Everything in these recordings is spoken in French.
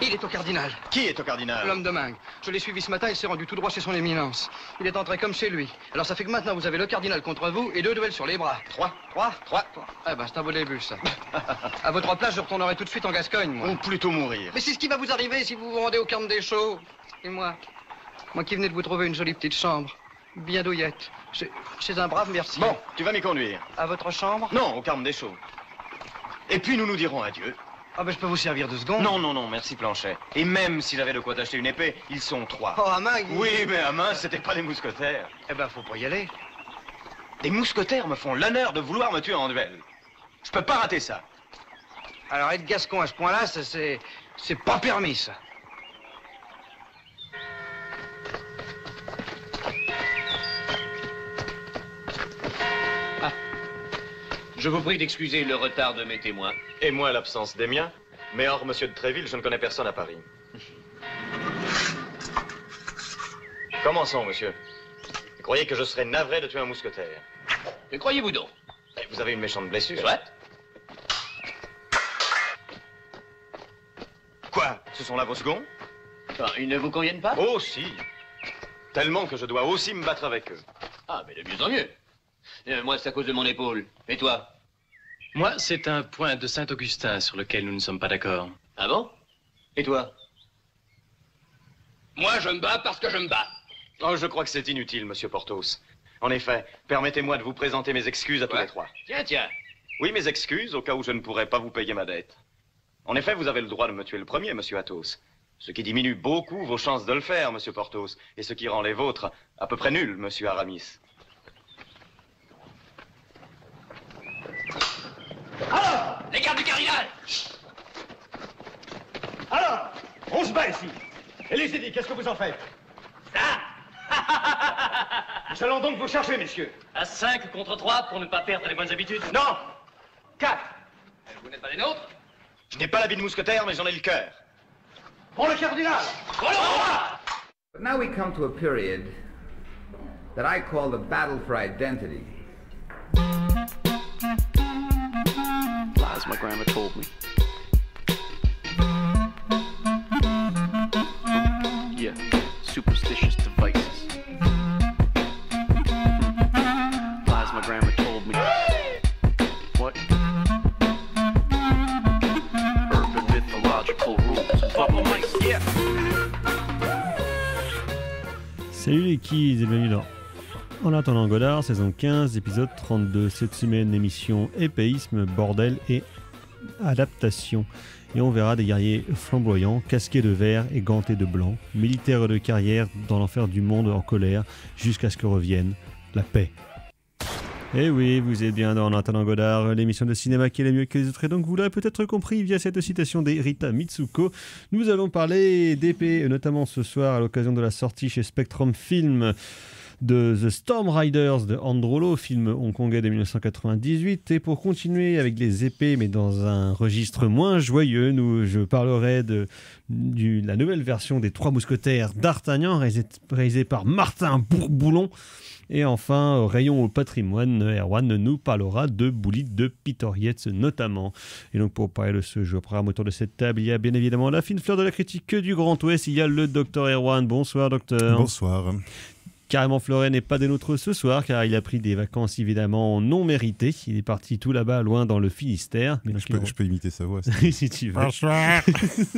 Il est au cardinal. Qui est au cardinal L'homme de Ming. Je l'ai suivi ce matin, il s'est rendu tout droit chez son éminence. Il est entré comme chez lui. Alors ça fait que maintenant vous avez le cardinal contre vous et deux duels sur les bras. Trois, trois, trois, Eh ben c'est un beau début ça. à votre place, je retournerai tout de suite en Gascogne, moi. Ou plutôt mourir. Mais c'est ce qui va vous arriver si vous vous rendez au carme des chaux. Et moi Moi qui venais de vous trouver une jolie petite chambre. Bien douillette. Chez un brave merci. Bon, tu vas m'y conduire. À votre chambre Non, au carme des chaux. Et puis nous nous dirons adieu. Ah ben je peux vous servir deux secondes. Non, non, non, merci Planchet. Et même s'il avait de quoi t'acheter une épée, ils sont trois. Oh, à main, Oui, mais à main, c'était pas des mousquetaires. Eh ben, faut pas y aller. Des mousquetaires me font l'honneur de vouloir me tuer en duel. Je peux pas rater ça. Alors être gascon à ce point-là, ça c'est... C'est pas permis, ça. Je vous prie d'excuser le retard de mes témoins. Et moi l'absence des miens. Mais hors Monsieur de Tréville, je ne connais personne à Paris. Commençons, monsieur. Vous croyez que je serais navré de tuer un mousquetaire Que croyez-vous donc eh, Vous avez une méchante blessure. Soit. Quoi Ce sont là vos seconds Ils ne vous conviennent pas Oh, si. Tellement que je dois aussi me battre avec eux. Ah, mais de mieux en mieux. Euh, moi, c'est à cause de mon épaule. Et toi Moi, c'est un point de Saint-Augustin sur lequel nous ne sommes pas d'accord. Ah bon Et toi Moi, je me bats parce que je me bats. Oh, je crois que c'est inutile, monsieur Porthos. En effet, permettez-moi de vous présenter mes excuses à tous les trois. Tiens, tiens. Oui, mes excuses, au cas où je ne pourrais pas vous payer ma dette. En effet, vous avez le droit de me tuer le premier, monsieur Athos. Ce qui diminue beaucoup vos chances de le faire, monsieur Porthos, et ce qui rend les vôtres à peu près nuls, monsieur Aramis. Et les dit, qu'est-ce que vous en faites Ça Nous allons donc vous chercher, messieurs. À 5 contre 3 pour ne pas perdre les bonnes habitudes Non Quatre euh, Vous n'êtes pas les nôtres Je n'ai pas l'habit de mousquetaire, mais j'en ai le cœur. Pour le cardinal Pour le roi But now we come to a period that I call the battle for identity. Plasma told me. Salut les kids et bienvenue dans En attendant Godard, saison 15, épisode 32. Cette semaine, émission Épéisme, bordel et adaptation et on verra des guerriers flamboyants, casqués de vert et gantés de blanc, militaires de carrière dans l'enfer du monde en colère, jusqu'à ce que revienne la paix. et eh oui, vous êtes bien dans Nathan Godard, l'émission de cinéma qui est la mieux que les autres. Et donc, vous l'avez peut-être compris via cette citation d'Erita Mitsuko. Nous allons parler d'épée, notamment ce soir à l'occasion de la sortie chez Spectrum Film de The Storm Riders de Androlo, film hongkongais de 1998. Et pour continuer avec les épées, mais dans un registre moins joyeux, nous, je parlerai de, la nouvelle version des Trois Mousquetaires d'Artagnan, réalisée par Martin Bourboulon. Et enfin, rayon au patrimoine, Erwan nous parlera de Bully de Pitorietz notamment. Et donc pour parler de ce jeu, programme autour de cette table, il y a bien évidemment la fine fleur de la critique du Grand Ouest, il y a le docteur Erwan. Bonsoir docteur. Bonsoir. Carrément Florent n'est pas des nôtres ce soir car il a pris des vacances évidemment non méritées. Il est parti tout là-bas, loin dans le Finistère. Mais je, peux, imiter sa voix. si tu veux. Bonsoir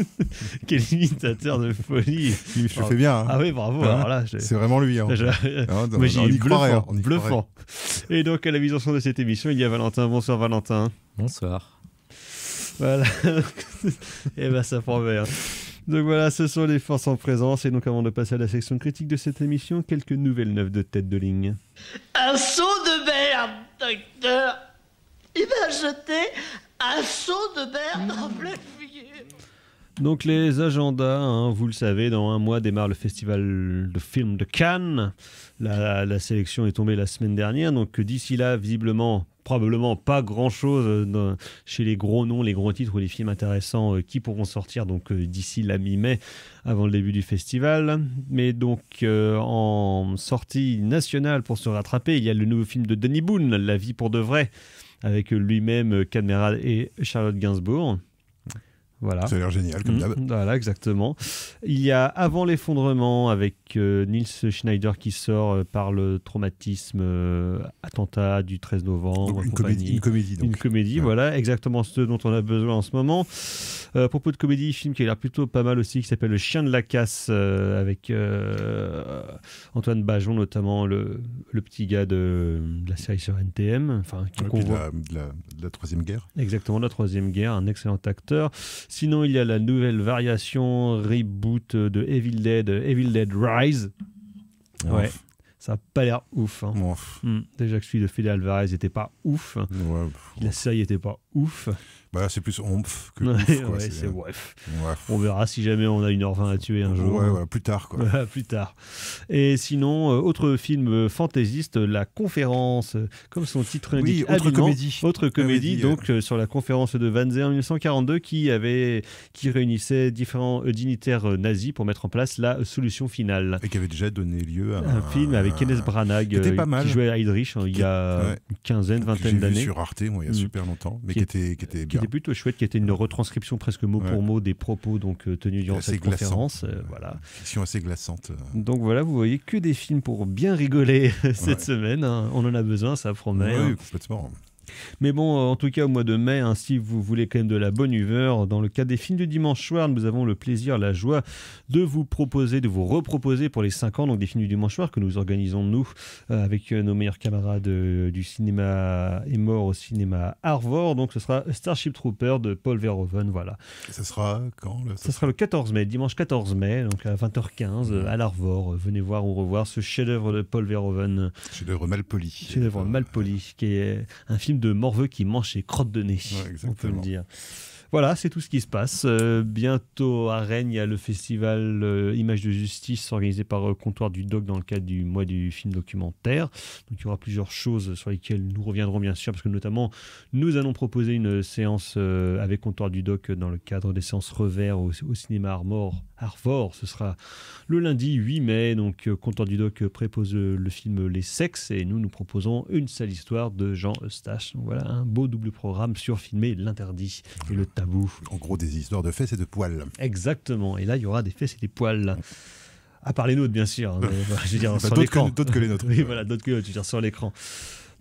Quel imitateur de folie Je fais bien. Hein. Ah oui, bravo. Hein c'est vraiment lui. on, y bluffant, Et donc à la mise en son de cette émission, il y a Valentin. Bonsoir Valentin. Bonsoir. Voilà. Et eh ben ça bien. Donc voilà, ce sont les forces en présence. Et donc, avant de passer à la section critique de cette émission, quelques nouvelles neufs de tête de ligne. Un saut de merde, docteur Il m'a jeté un saut de merde en plein figure donc les agendas, hein, vous le savez, dans un mois démarre le festival de films de Cannes. La, la sélection est tombée la semaine dernière, donc d'ici là, visiblement, probablement pas grand-chose euh, chez les gros noms, les gros titres ou les films intéressants euh, qui pourront sortir donc euh, d'ici la mi-mai avant le début du festival. Mais donc en sortie nationale pour se rattraper, il y a le nouveau film de Danny Boone, La vie pour de vrai, avec lui-même Cadmeral et Charlotte Gainsbourg. Voilà. Ça a l'air génial, comme mm. d'hab. voilà, exactement. Il y a Avant l'effondrement avec Niels euh, Nils Schneider qui sort euh, par le traumatisme euh, attentat du 13 novembre. une, comédie, une comédie, Une comédie, voilà, exactement ce dont on a besoin en ce moment. Euh, propos de comédie, film qui a l'air plutôt pas mal aussi, qui s'appelle Le Chien de la Casse, euh, avec euh, Antoine Bajon, notamment le, le petit gars de, la série sur NTM. Enfin, qui De, la, de, la, Troisième Guerre. Exactement, de la Troisième Guerre, un excellent acteur. Sinon, il y a la nouvelle variation reboot de Evil Dead, Evil Dead Rise. Ouais ça a pas l'air ouf. Hein. Hmm, déjà que celui de Fede Alvarez n'était pas ouf. la série n'était pas ouf. Bah, c'est plus omph que ouais, c'est euh, ouf On verra si jamais on a une h 20 à tuer un jour. Ouais, plus tard. Quoi. plus tard. Et sinon, euh, autre film euh, fantaisiste, La Conférence, comme son titre l'indique. Oui, autre comédie. Autre comédie, donc sur la conférence de Wannsee en 1942 qui, avait, qui réunissait différents dignitaires nazis pour mettre en place la solution finale. Et qui avait déjà donné lieu à un, film avec Kenneth Branagh qui, pas mal. jouait à Heydrich hein, il y a une quinzaine, vingtaine d'années. sur Arte, moi, il y a mm. super longtemps. Mais qui qui, était, plutôt euh, chouette, qui était une retranscription presque mot pour mot des propos donc, euh, tenus durant cette conférence. Euh, voilà. assez glaçante. Euh. Donc voilà, vous voyez que des films pour bien rigoler cette semaine. Hein. On en a besoin, ça promet. Oui, hein. complètement. Mais bon, euh, en tout cas, au mois de mai, hein, si vous voulez quand même de la bonne humeur, dans le cas des films du dimanche soir, nous avons le plaisir, la joie de vous proposer, de vous reproposer pour les 5 ans, donc des films du dimanche soir que nous organisons, nous, euh, avec euh, nos meilleurs camarades du cinéma et mort au cinéma Arvor Donc ce sera Starship Trooper de Paul Verhoeven, voilà. Et ça sera quand ce Ça sera le 14 mai, dimanche 14 mai, donc à 20h15 mmh. à l'Arvor. Venez voir ou revoir ce chef-d'œuvre de Paul Verhoeven. Chef-d'œuvre malpoli. Chef-d'œuvre malpoli, qui est un film de Morveux qui mange ses crottes de nez, on peut le dire. Voilà, c'est tout ce qui se passe. Euh, bientôt à Rennes, il y a le festival euh, Images de Justice organisé par euh, Comptoir du Doc dans le cadre du mois du film documentaire. Donc il y aura plusieurs choses sur lesquelles nous reviendrons bien sûr, parce que notamment nous allons proposer une séance avec Comptoir du Doc dans le cadre des séances revers au, au cinéma Armor Arvor, Ce sera le lundi 8 mai. Donc, euh, Content du Doc euh, prépose euh, le film Les Sexes et nous, nous proposons une seule histoire de Jean Eustache. voilà un beau double programme surfilmé l'interdit et le tabou. En gros, des histoires de fesses et de poils. Exactement. Et là, il y aura des fesses et des poils. À part les nôtres, bien sûr. D'autres que, les nôtres. voilà, d'autres que les nôtres, sur l'écran.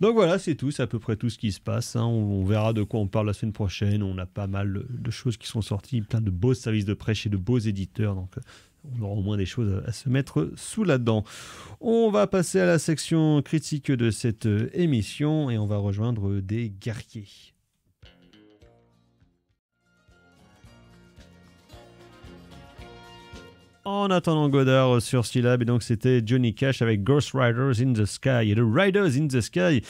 Donc voilà, c'est tout, c'est à peu près tout ce qui se passe. Hein. On, verra de quoi on parle la semaine prochaine. On a pas mal de choses qui sont sorties, plein de beaux services de prêche et de beaux éditeurs. Donc euh, on aura au moins des choses à se mettre sous la dent. On va passer à la section critique de cette euh, émission et on va rejoindre des guerriers. en attendant Godard euh, sur Syllab, Et donc, c'était Johnny Cash avec Ghost Riders in the Sky. Et le Riders in the Sky,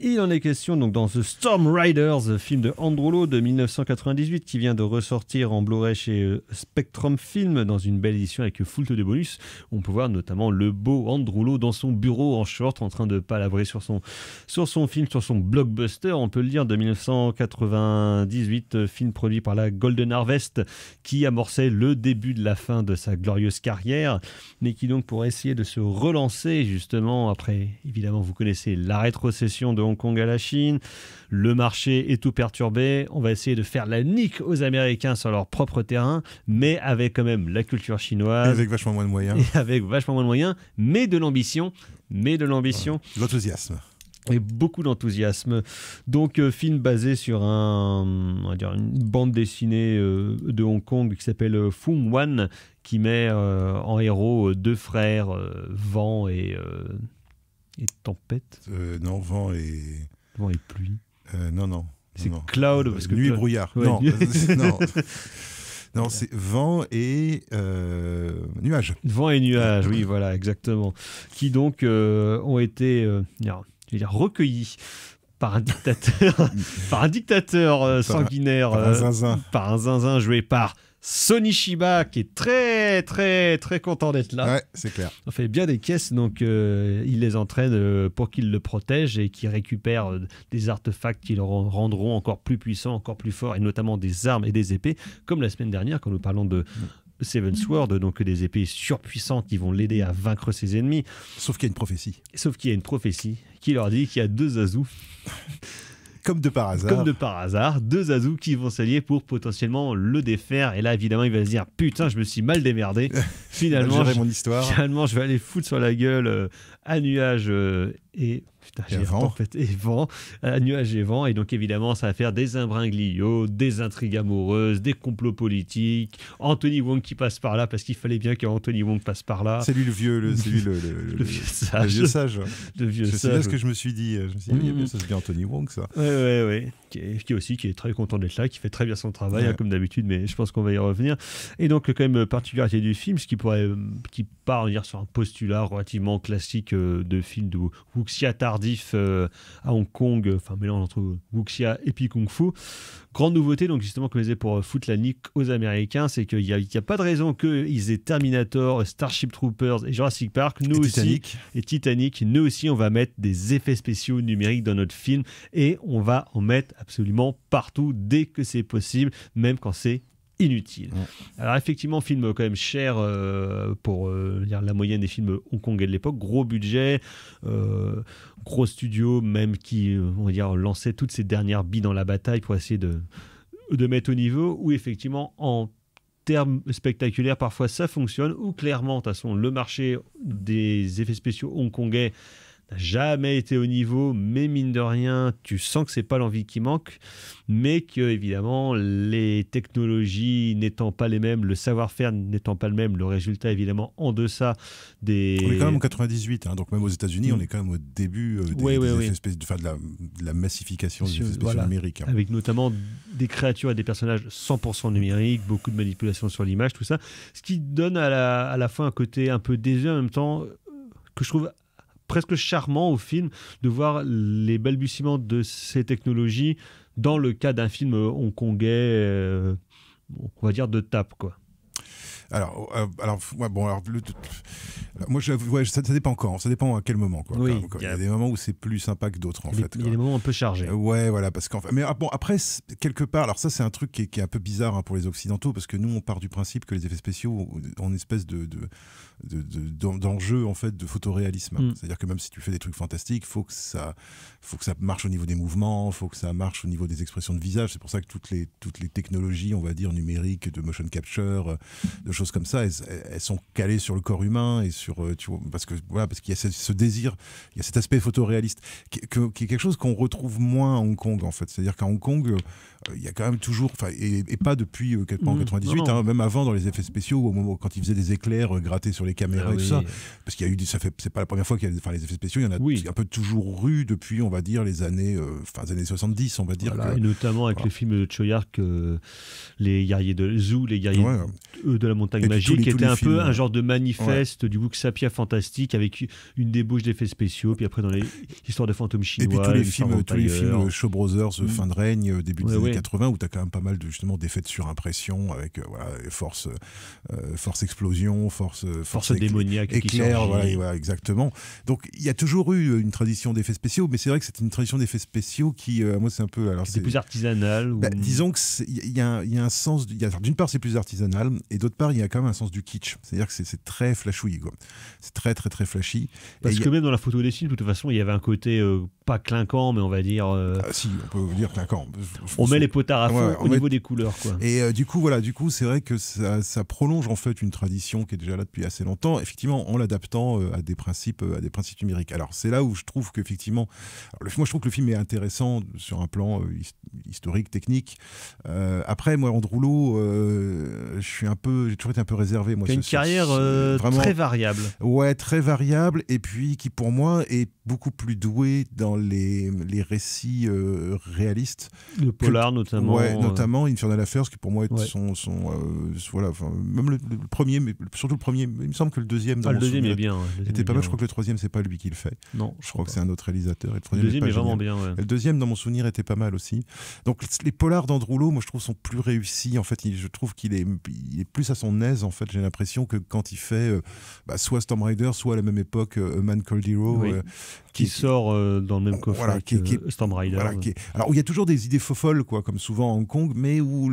il en est question donc dans The Storm Riders, euh, film de andrulo de 1998 qui vient de ressortir en Blu-ray chez euh, Spectrum Film dans une belle édition avec foule de bonus. On peut voir notamment le beau andrulo dans son bureau en short en train de palabrer sur son, sur son film, sur son blockbuster, on peut le dire, de 1998, euh, film produit par la Golden Harvest qui amorçait le début de la fin de sa glorieuse carrière, mais qui donc pour essayer de se relancer justement après, évidemment vous connaissez la rétrocession de Hong Kong à la Chine. Le marché est tout perturbé. On va essayer de faire la nique aux Américains sur leur propre terrain, mais avec quand même la culture chinoise. Et avec vachement moins de moyens. Et avec vachement moins de moyens, mais de l'ambition. Mais de l'ambition. L'enthousiasme et beaucoup d'enthousiasme. Donc euh, film basé sur un, on va dire une bande dessinée euh, de Hong Kong qui s'appelle euh, Fung Wan qui met en héros deux frères, Van et et tempête euh, Non, vent et. Vent et pluie. Euh, non, non. C'est cloud. Parce que nuit brouillard. non, non. c'est vent et euh, nuages. Vent et nuages, oui, voilà, exactement. Qui donc ont été recueillis par un dictateur, par un dictateur sanguinaire, par un, zinzin. par un zinzin joué par Sony Shiba qui est très très très content d'être là. Ouais, c'est clair. On fait bien des caisses, donc euh, il les entraîne euh, pour qu'ils le protègent et qu'ils récupèrent euh, des artefacts qui le rendront encore plus puissant, encore plus fort, et notamment des armes et des épées, comme la semaine dernière quand nous parlons de... Seven Sword, donc des épées surpuissantes qui vont l'aider à vaincre ses ennemis. Sauf qu'il y a une prophétie. Sauf qu'il y a une prophétie qui leur dit qu'il y a deux Azous Comme de par hasard. Comme de par hasard, deux azous qui vont s'allier pour potentiellement le défaire. Et là, évidemment, il va se dire Putain, je me suis mal démerdé. Finalement, je, vais aller foutre sur la gueule euh, à nuage euh, et Putain, et vent. et vent, euh, nuages et vent. Et donc, évidemment, ça va faire des imbringlios, des intrigues amoureuses, des complots politiques. Anthony Wong qui passe par là parce qu'il fallait bien qu'Anthony Wong passe par là. C'est lui le vieux, le, le, sage. Le vieux sage. C'est ça ce que je me suis dit. Euh, je me suis dit, mm-hmm. ça c'est bien Anthony Wong, ça. Oui oui oui. Qui, est, aussi qui est très content d'être là, qui fait très bien son travail, hein, comme d'habitude, mais je pense qu'on va y revenir. Et donc, quand même, particularité du film, ce qui pourrait, qui part dire, sur un postulat relativement classique euh, de film de Wuxiatar euh, à Hong Kong, euh, enfin mélange entre wuxia et puis kung fu. Grande nouveauté, donc justement, que disais pour euh, foutre la nique aux Américains, c'est qu'il n'y a, a, pas de raison qu'ils aient Terminator, Starship Troopers et Jurassic Park, nous aussi, et Titanic, nous aussi, on va mettre des effets spéciaux numériques dans notre film et on va en mettre absolument partout dès que c'est possible, même quand c'est inutile. Alors effectivement, film quand même cher euh, pour euh, la moyenne des films hongkongais de l'époque, gros budget, euh, gros studio même qui on va dire lançait toutes ces dernières billes dans la bataille pour essayer de de mettre au niveau où effectivement en termes spectaculaires parfois ça fonctionne ou clairement de toute façon le marché des effets spéciaux hongkongais n'a jamais été au niveau, mais mine de rien, tu sens que c'est pas l'envie qui manque, mais que évidemment les technologies n'étant pas les mêmes, le savoir-faire n'étant pas le même, le résultat évidemment en deçà des. On est quand même en 98, hein, donc même aux États-Unis, on est quand même au début de, la, massification des espèces numériques. Hein. Avec notamment des créatures et des personnages 100% numériques, beaucoup de manipulation sur l'image, tout ça, ce qui donne à la, à la fin un côté un peu désuet en même temps euh, que je trouve presque charmant au film de voir les balbutiements de ces technologies dans le cas d'un film hongkongais, euh, on va dire de tape, quoi. Alors, euh, alors, bon, alors, moi, je, ouais, ça, dépend quand, ça dépend à quel moment. Quoi, Il y a des moments où c'est plus sympa que d'autres, en fait. Il y a des moments un peu chargés. Euh, ouais, voilà, parce qu'en fait, mais ah, bon, après, quelque part, alors ça, c'est un truc qui est, un peu bizarre hein, pour les occidentaux, parce que nous, on part du principe que les effets spéciaux ont une espèce de, d'enjeu en fait de photoréalisme. Mm. C'est-à-dire que même si tu fais des trucs fantastiques, faut que ça, faut que ça marche au niveau des mouvements, faut que ça marche au niveau des expressions de visage. C'est pour ça que toutes les toutes les technologies, on va dire numériques, de motion capture, euh, de choses comme ça, elles, sont calées sur le corps humain et sur, euh, tu vois, parce que voilà, parce qu'il y a ce, désir, il y a cet aspect photoréaliste qui, qui est quelque chose qu'on retrouve moins à Hong Kong en fait. C'est-à-dire qu'à Hong Kong, euh, il y a quand même toujours, et, et, pas depuis 1998, euh, mm. hein, même avant dans les effets spéciaux, au moment quand ils faisaient des éclairs grattés sur les caméras ah et tout ça, parce qu'il y a eu, ça fait, c'est pas la première fois qu'il y a, enfin les effets spéciaux, il y en a un peu toujours eu depuis, on va dire les années, fin, années 70, on va dire. et notamment avec les films de Choyark, les guerriers de Zou, les guerriers de, de Montagne Magique, qui était un peu un genre de manifeste du book Sapia fantastique avec une débauche d'effets spéciaux. Puis après, dans les histoires de fantômes chinois. Et tous les films, tous les films euh, Show Brothers, euh, mm. Fin de règne, euh, début des années 80, où tu as quand même pas mal de, justement d'effets de surimpression avec force, force explosion, force, force, démoniaque. Éclair, exactement. Donc il y a toujours eu une tradition d'effets spéciaux, mais c'est vrai que c'est une tradition d'effets spéciaux qui, moi, c'est un peu. alors C'est plus artisanal. Bah, disons que y, y, y a, un sens. D'une part, c'est plus artisanal, et d'autre part, il y a quand même un sens du kitsch. C'est-à-dire que c'est très flashouille, C'est très, très, très flashy. Parce que même dans la photo des de toute façon, il y avait un côté euh, pas clinquant, mais on va dire. Euh, ah, si, on peut dire clinquant. on met les potards à fond au niveau des couleurs, quoi. Et euh, du coup, voilà, du coup, c'est vrai que ça, ça, prolonge en fait une tradition qui est déjà là depuis assez longtemps. Effectivement, en l'adaptant euh, à des principes, à des principes numériques. Alors, c'est là où je trouve qu'effectivement, moi, je trouve que le film est intéressant sur un plan historique, technique. après, moi, Andrew Lowe, je suis un peu, j'ai toujours été un peu réservé. Moi, une carrière très variable. Ouais, très variable, et puis qui pour moi est beaucoup plus doué dans les, les récits euh, réalistes. Le polar notamment. Ouais, euh, notamment Infernal Affairs, qui pour moi est sont, euh, voilà, même le, premier, mais surtout le premier. Il me semble que le deuxième. Dans ah, le deuxième souvenir, était pas mal. Je crois que le troisième c'est pas lui qui le fait. Non. Je, crois que c'est un autre réalisateur. Et le, deuxième est, vraiment bien. le deuxième dans mon souvenir était pas mal aussi. Donc les polars d'Androulo, moi je trouve sont plus réussis. En fait, je trouve qu'il est, plus à son aise. En fait, j'ai l'impression que quand il fait bah, soit Storm Rider, soit à la même époque Man Called Hero, qui, qui, sort dans le même voilà, qui, Rider. alors il y a toujours des idées folles, quoi, comme souvent à Hong Kong, mais où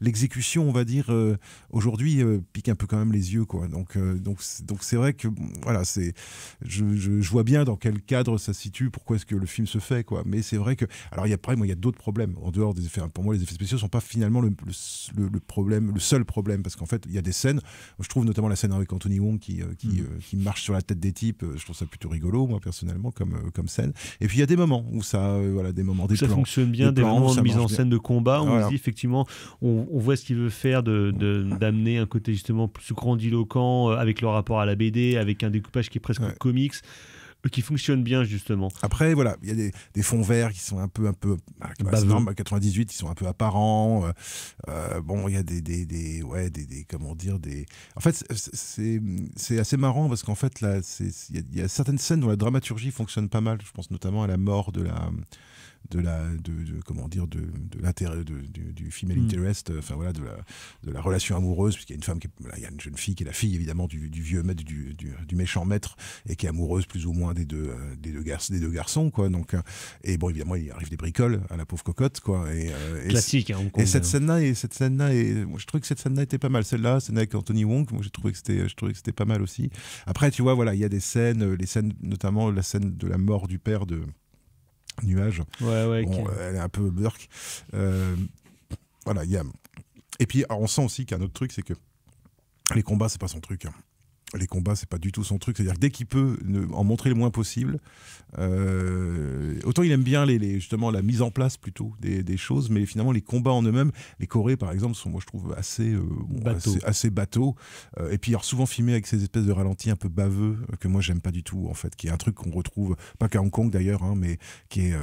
l'exécution, on va dire, euh, aujourd'hui euh, pique un peu quand même les yeux, quoi. Donc euh, donc donc c'est vrai que voilà, c'est je, je, vois bien dans quel cadre ça se situe, pourquoi est-ce que le film se fait, quoi. Mais c'est vrai que alors il y a il y a d'autres problèmes en dehors des effets. Pour moi, les effets spéciaux sont pas finalement le, le, problème, le seul problème, parce qu'en fait il y a des scènes. Je trouve notamment la scène avec Anthony Wong qui qui, mm. qui marche sur la tête des types. Je trouve ça plutôt rigolo, moi personnellement, comme comme scène. Et puis il y a des moments où ça, euh, voilà, des moments, des ça fonctionne bien, des, moments de mise en scène de combat. On effectivement, on, voit ce qu'il veut faire d'amener de, d'amener un côté justement plus grandiloquent euh, avec le rapport à la BD, avec un découpage qui est presque comics qui fonctionne bien justement. Après voilà, il y a des, fonds verts qui sont un peu un peu 98 bah, bah, qui sont un peu apparents. Euh, euh, bon, il y a des, des, des ouais des, comment dire des. En fait c'est assez marrant parce qu'en fait là il y, a certaines scènes dont la dramaturgie fonctionne pas mal. Je pense notamment à la mort de la de la de, comment dire de, de l'intérêt du, du female mm. interest euh, enfin voilà de la, de la relation amoureuse puisqu'il y a une femme qui il y a une jeune fille qui est la fille évidemment du, du vieux maître du, du, méchant maître et qui est amoureuse plus ou moins des deux euh, des deux garçons des deux garçons quoi donc euh, et bon évidemment il arrive des bricoles à la pauvre cocotte quoi et, classique hein, et, et cette scène là et cette scène là et moi, je trouve que cette scène là était pas mal celle là scène avec Anthony Wong moi j'ai trouvé que c'était je trouvais que c'était pas mal aussi après tu vois voilà il y a des scènes les scènes notamment la scène de la mort du père de Nuage. Euh, elle est un peu burk. Euh, voilà, il Et puis, on sent aussi qu'un autre truc, c'est que les combats, c'est pas son truc. Hein les combats, c'est pas du tout son truc. C'est-à-dire dès qu'il peut en montrer le moins possible, euh, autant il aime bien les, justement la mise en place plutôt des, choses, mais finalement les combats en eux-mêmes, les Corées par exemple, sont moi je trouve assez euh, bateaux. Assez, bateau euh, et puis alors souvent filmés avec ces espèces de ralentis un peu baveux que moi j'aime pas du tout en fait, qui est un truc qu'on retrouve pas qu'à Hong Kong d'ailleurs, hein, mais qui est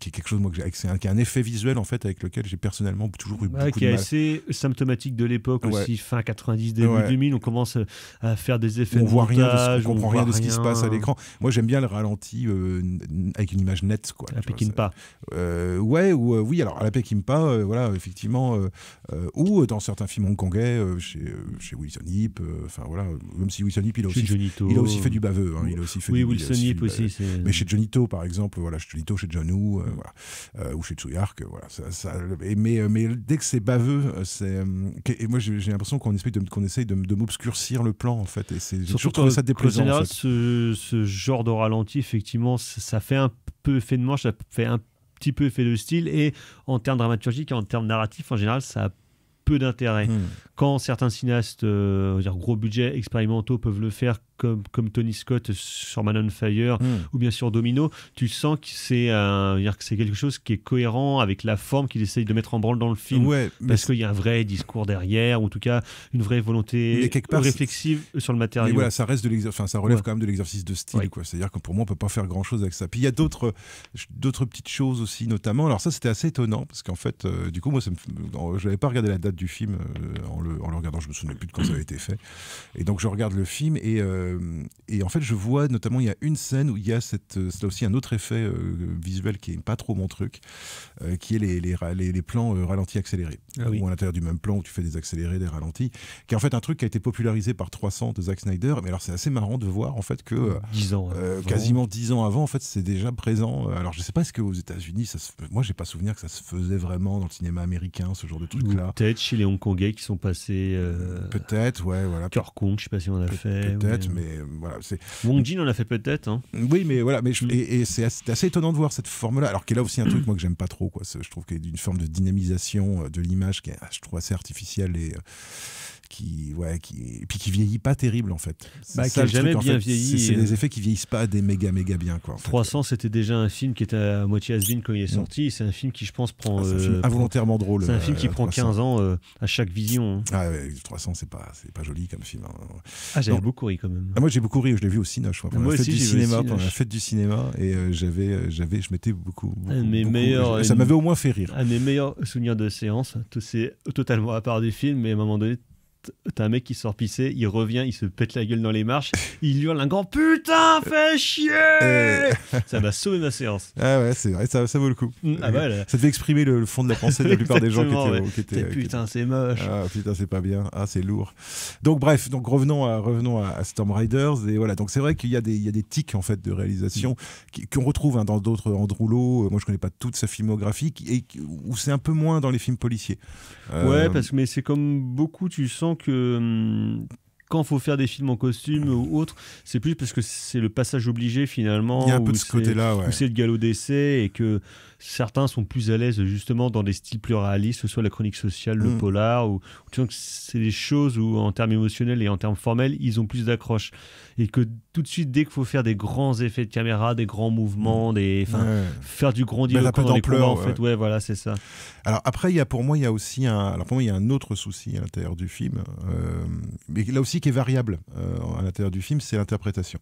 quelque chose moi c'est un, qui a un effet visuel en fait avec lequel j'ai personnellement toujours eu beaucoup de mal. Qui est assez symptomatique de l'époque aussi, fin 90 début 2000, on commence à faire des on voit rien de ce, on comprend rien de ce qui se passe à l'écran. Moi, j'aime bien le ralenti euh, avec une image nette, quoi. La Pekinpa euh, ouais, ou euh, oui. Alors à la pekimpa voilà, effectivement, ou dans certains films hongkongais, chez, chez, Wilson Yip. Enfin voilà, même si Wilson Yip, il a aussi, fait, du baveux. Hein, il a aussi fait oui, Wilson Yip aussi. Mais chez Jonito par exemple, voilà, chez chez John mm. ou chez Tsuyark, voilà. mais, mais dès que c'est baveux, c'est. Et moi, j'ai l'impression qu'on essaye de, m'obscurcir le plan, en fait. Et c'est toujours ça déplaisant. En général, ce, ce, genre de ralenti, effectivement, ça fait un peu effet de manche, ça fait un petit peu effet de style. Et en termes dramaturgiques et en termes narratifs, en général, ça a peu d'intérêt. Hmm. Quand certains cinéastes, euh, dire gros budget, expérimentaux, peuvent le faire, comme, comme Tony Scott sur Man on Fire hmm. ou bien sur Domino, tu sens que c'est euh, que quelque chose qui est cohérent avec la forme qu'il essaye de mettre en branle dans le film. Ouais, parce qu'il y a un vrai discours derrière, ou en tout cas une vraie volonté part, réflexive sur le matériel. voilà, ça, reste de enfin, ça relève quand même de l'exercice de style. quoi C'est-à-dire que pour moi, on ne peut pas faire grand-chose avec ça. Puis il y a d'autres petites choses aussi, notamment. Alors ça, c'était assez étonnant, parce qu'en fait, euh, du coup, moi, je n'avais pas regardé la date du film euh, en le, en, le, regardant. Je me souviens plus de quand ça a été fait. Et donc je regarde le film et, euh, et en fait je vois notamment il y a une scène où il y a cette, euh, aussi un autre effet visuel qui est pas trop mon truc, qui est les, les, les, plans ralentis accélérés. Ah Ou à l'intérieur du même plan où tu fais des accélérés, des ralentis, qui est en fait un truc qui a été popularisé par 300 de Zack Snyder. Mais alors c'est assez marrant de voir en fait que 10 ans, quasiment 10 ans avant, en fait c'est déjà présent. Alors je sais pas ce que aux États-Unis, ça se... moi j'ai pas souvenir que ça se faisait vraiment dans le cinéma américain ce genre de truc là chez les Hongkongais qui sont passés. Euh, peut-être, ouais, voilà. Kong, je sais pas si on a fait. Peut-être, mais... Euh, voilà. Wong Jin on a fait peut-être. Hein. Oui, mais voilà, mais mm. et, c'est assez, étonnant de voir cette forme-là. Alors qu'il a aussi un truc, moi, que j'aime pas trop, quoi. Je trouve qu'il y a une forme de dynamisation euh, de l'image qui est, je trouve, assez artificielle et qui ouais qui puis qui vieillit pas terrible en fait bah, ça, jamais bien vieilli c'est des effets qui vieillissent pas des méga méga bien quoi 300 c'était déjà un film qui était à moitié has quand il est mm. sorti c'est un film qui je pense prend ah, euh, involontairement drôle c'est un film qui euh, prend 15 ans euh, à chaque vision hein. ah 300 c'est pas c'est pas joli comme film hein. ah j'avais beaucoup ri quand même ah, moi j'ai beaucoup ri je l'ai vu au Cinoche moi du cinéma pendant la fête du cinéma et j'avais j'avais je m'étais beaucoup, ça m'avait au moins fait rire un des meilleurs souvenirs de séance c'est totalement à part du film mais à un moment donné t'as un mec qui sort pisser, il revient, il se pète la gueule dans les marches, il hurle un grand putain, fais chier euh. Ça m'a sauvé ma séance. Ah ouais, c'est vrai, ça, ça vaut le coup. Mm, ah bah ça devait exprimer le, fond de la pensée de la plupart des gens qui étaient. Qui étaient putain, c'est moche. Ah putain, c'est pas bien. Ah, c'est lourd. Donc bref, donc revenons à, revenons à, Storm Riders. Et voilà, donc c'est vrai qu'il y, a des, y a des tics en fait de réalisation mm. qu'on retrouve hein, dans d'autres Androulot. Euh, moi, je connais pas toute sa filmographie, et où c'est un peu moins dans les films policiers. Ouais, euh, parce que mais c'est comme beaucoup, tu sens que hum, quand faut faire des films en costume ou autre, c'est plus parce que c'est le passage obligé finalement. ou ce côté-là, c'est le galop d'essai et que certains sont plus à l'aise justement dans des styles plus réalistes, que ce soit la chronique sociale, le mm. polar, ou tu que c'est des choses où en termes émotionnels et en termes formels, ils ont plus d'accroche. Et que tout de suite, dès qu'il faut faire des grands effets de caméra, des grands mouvements, mm. des, faire du grand dans les en fait, ouais, voilà, c'est ça. Alors après, il y a pour moi, il y a aussi un, alors y un autre souci à l'intérieur du film, euh, mais là aussi qui est variable euh, à l'intérieur du film, c'est l'interprétation.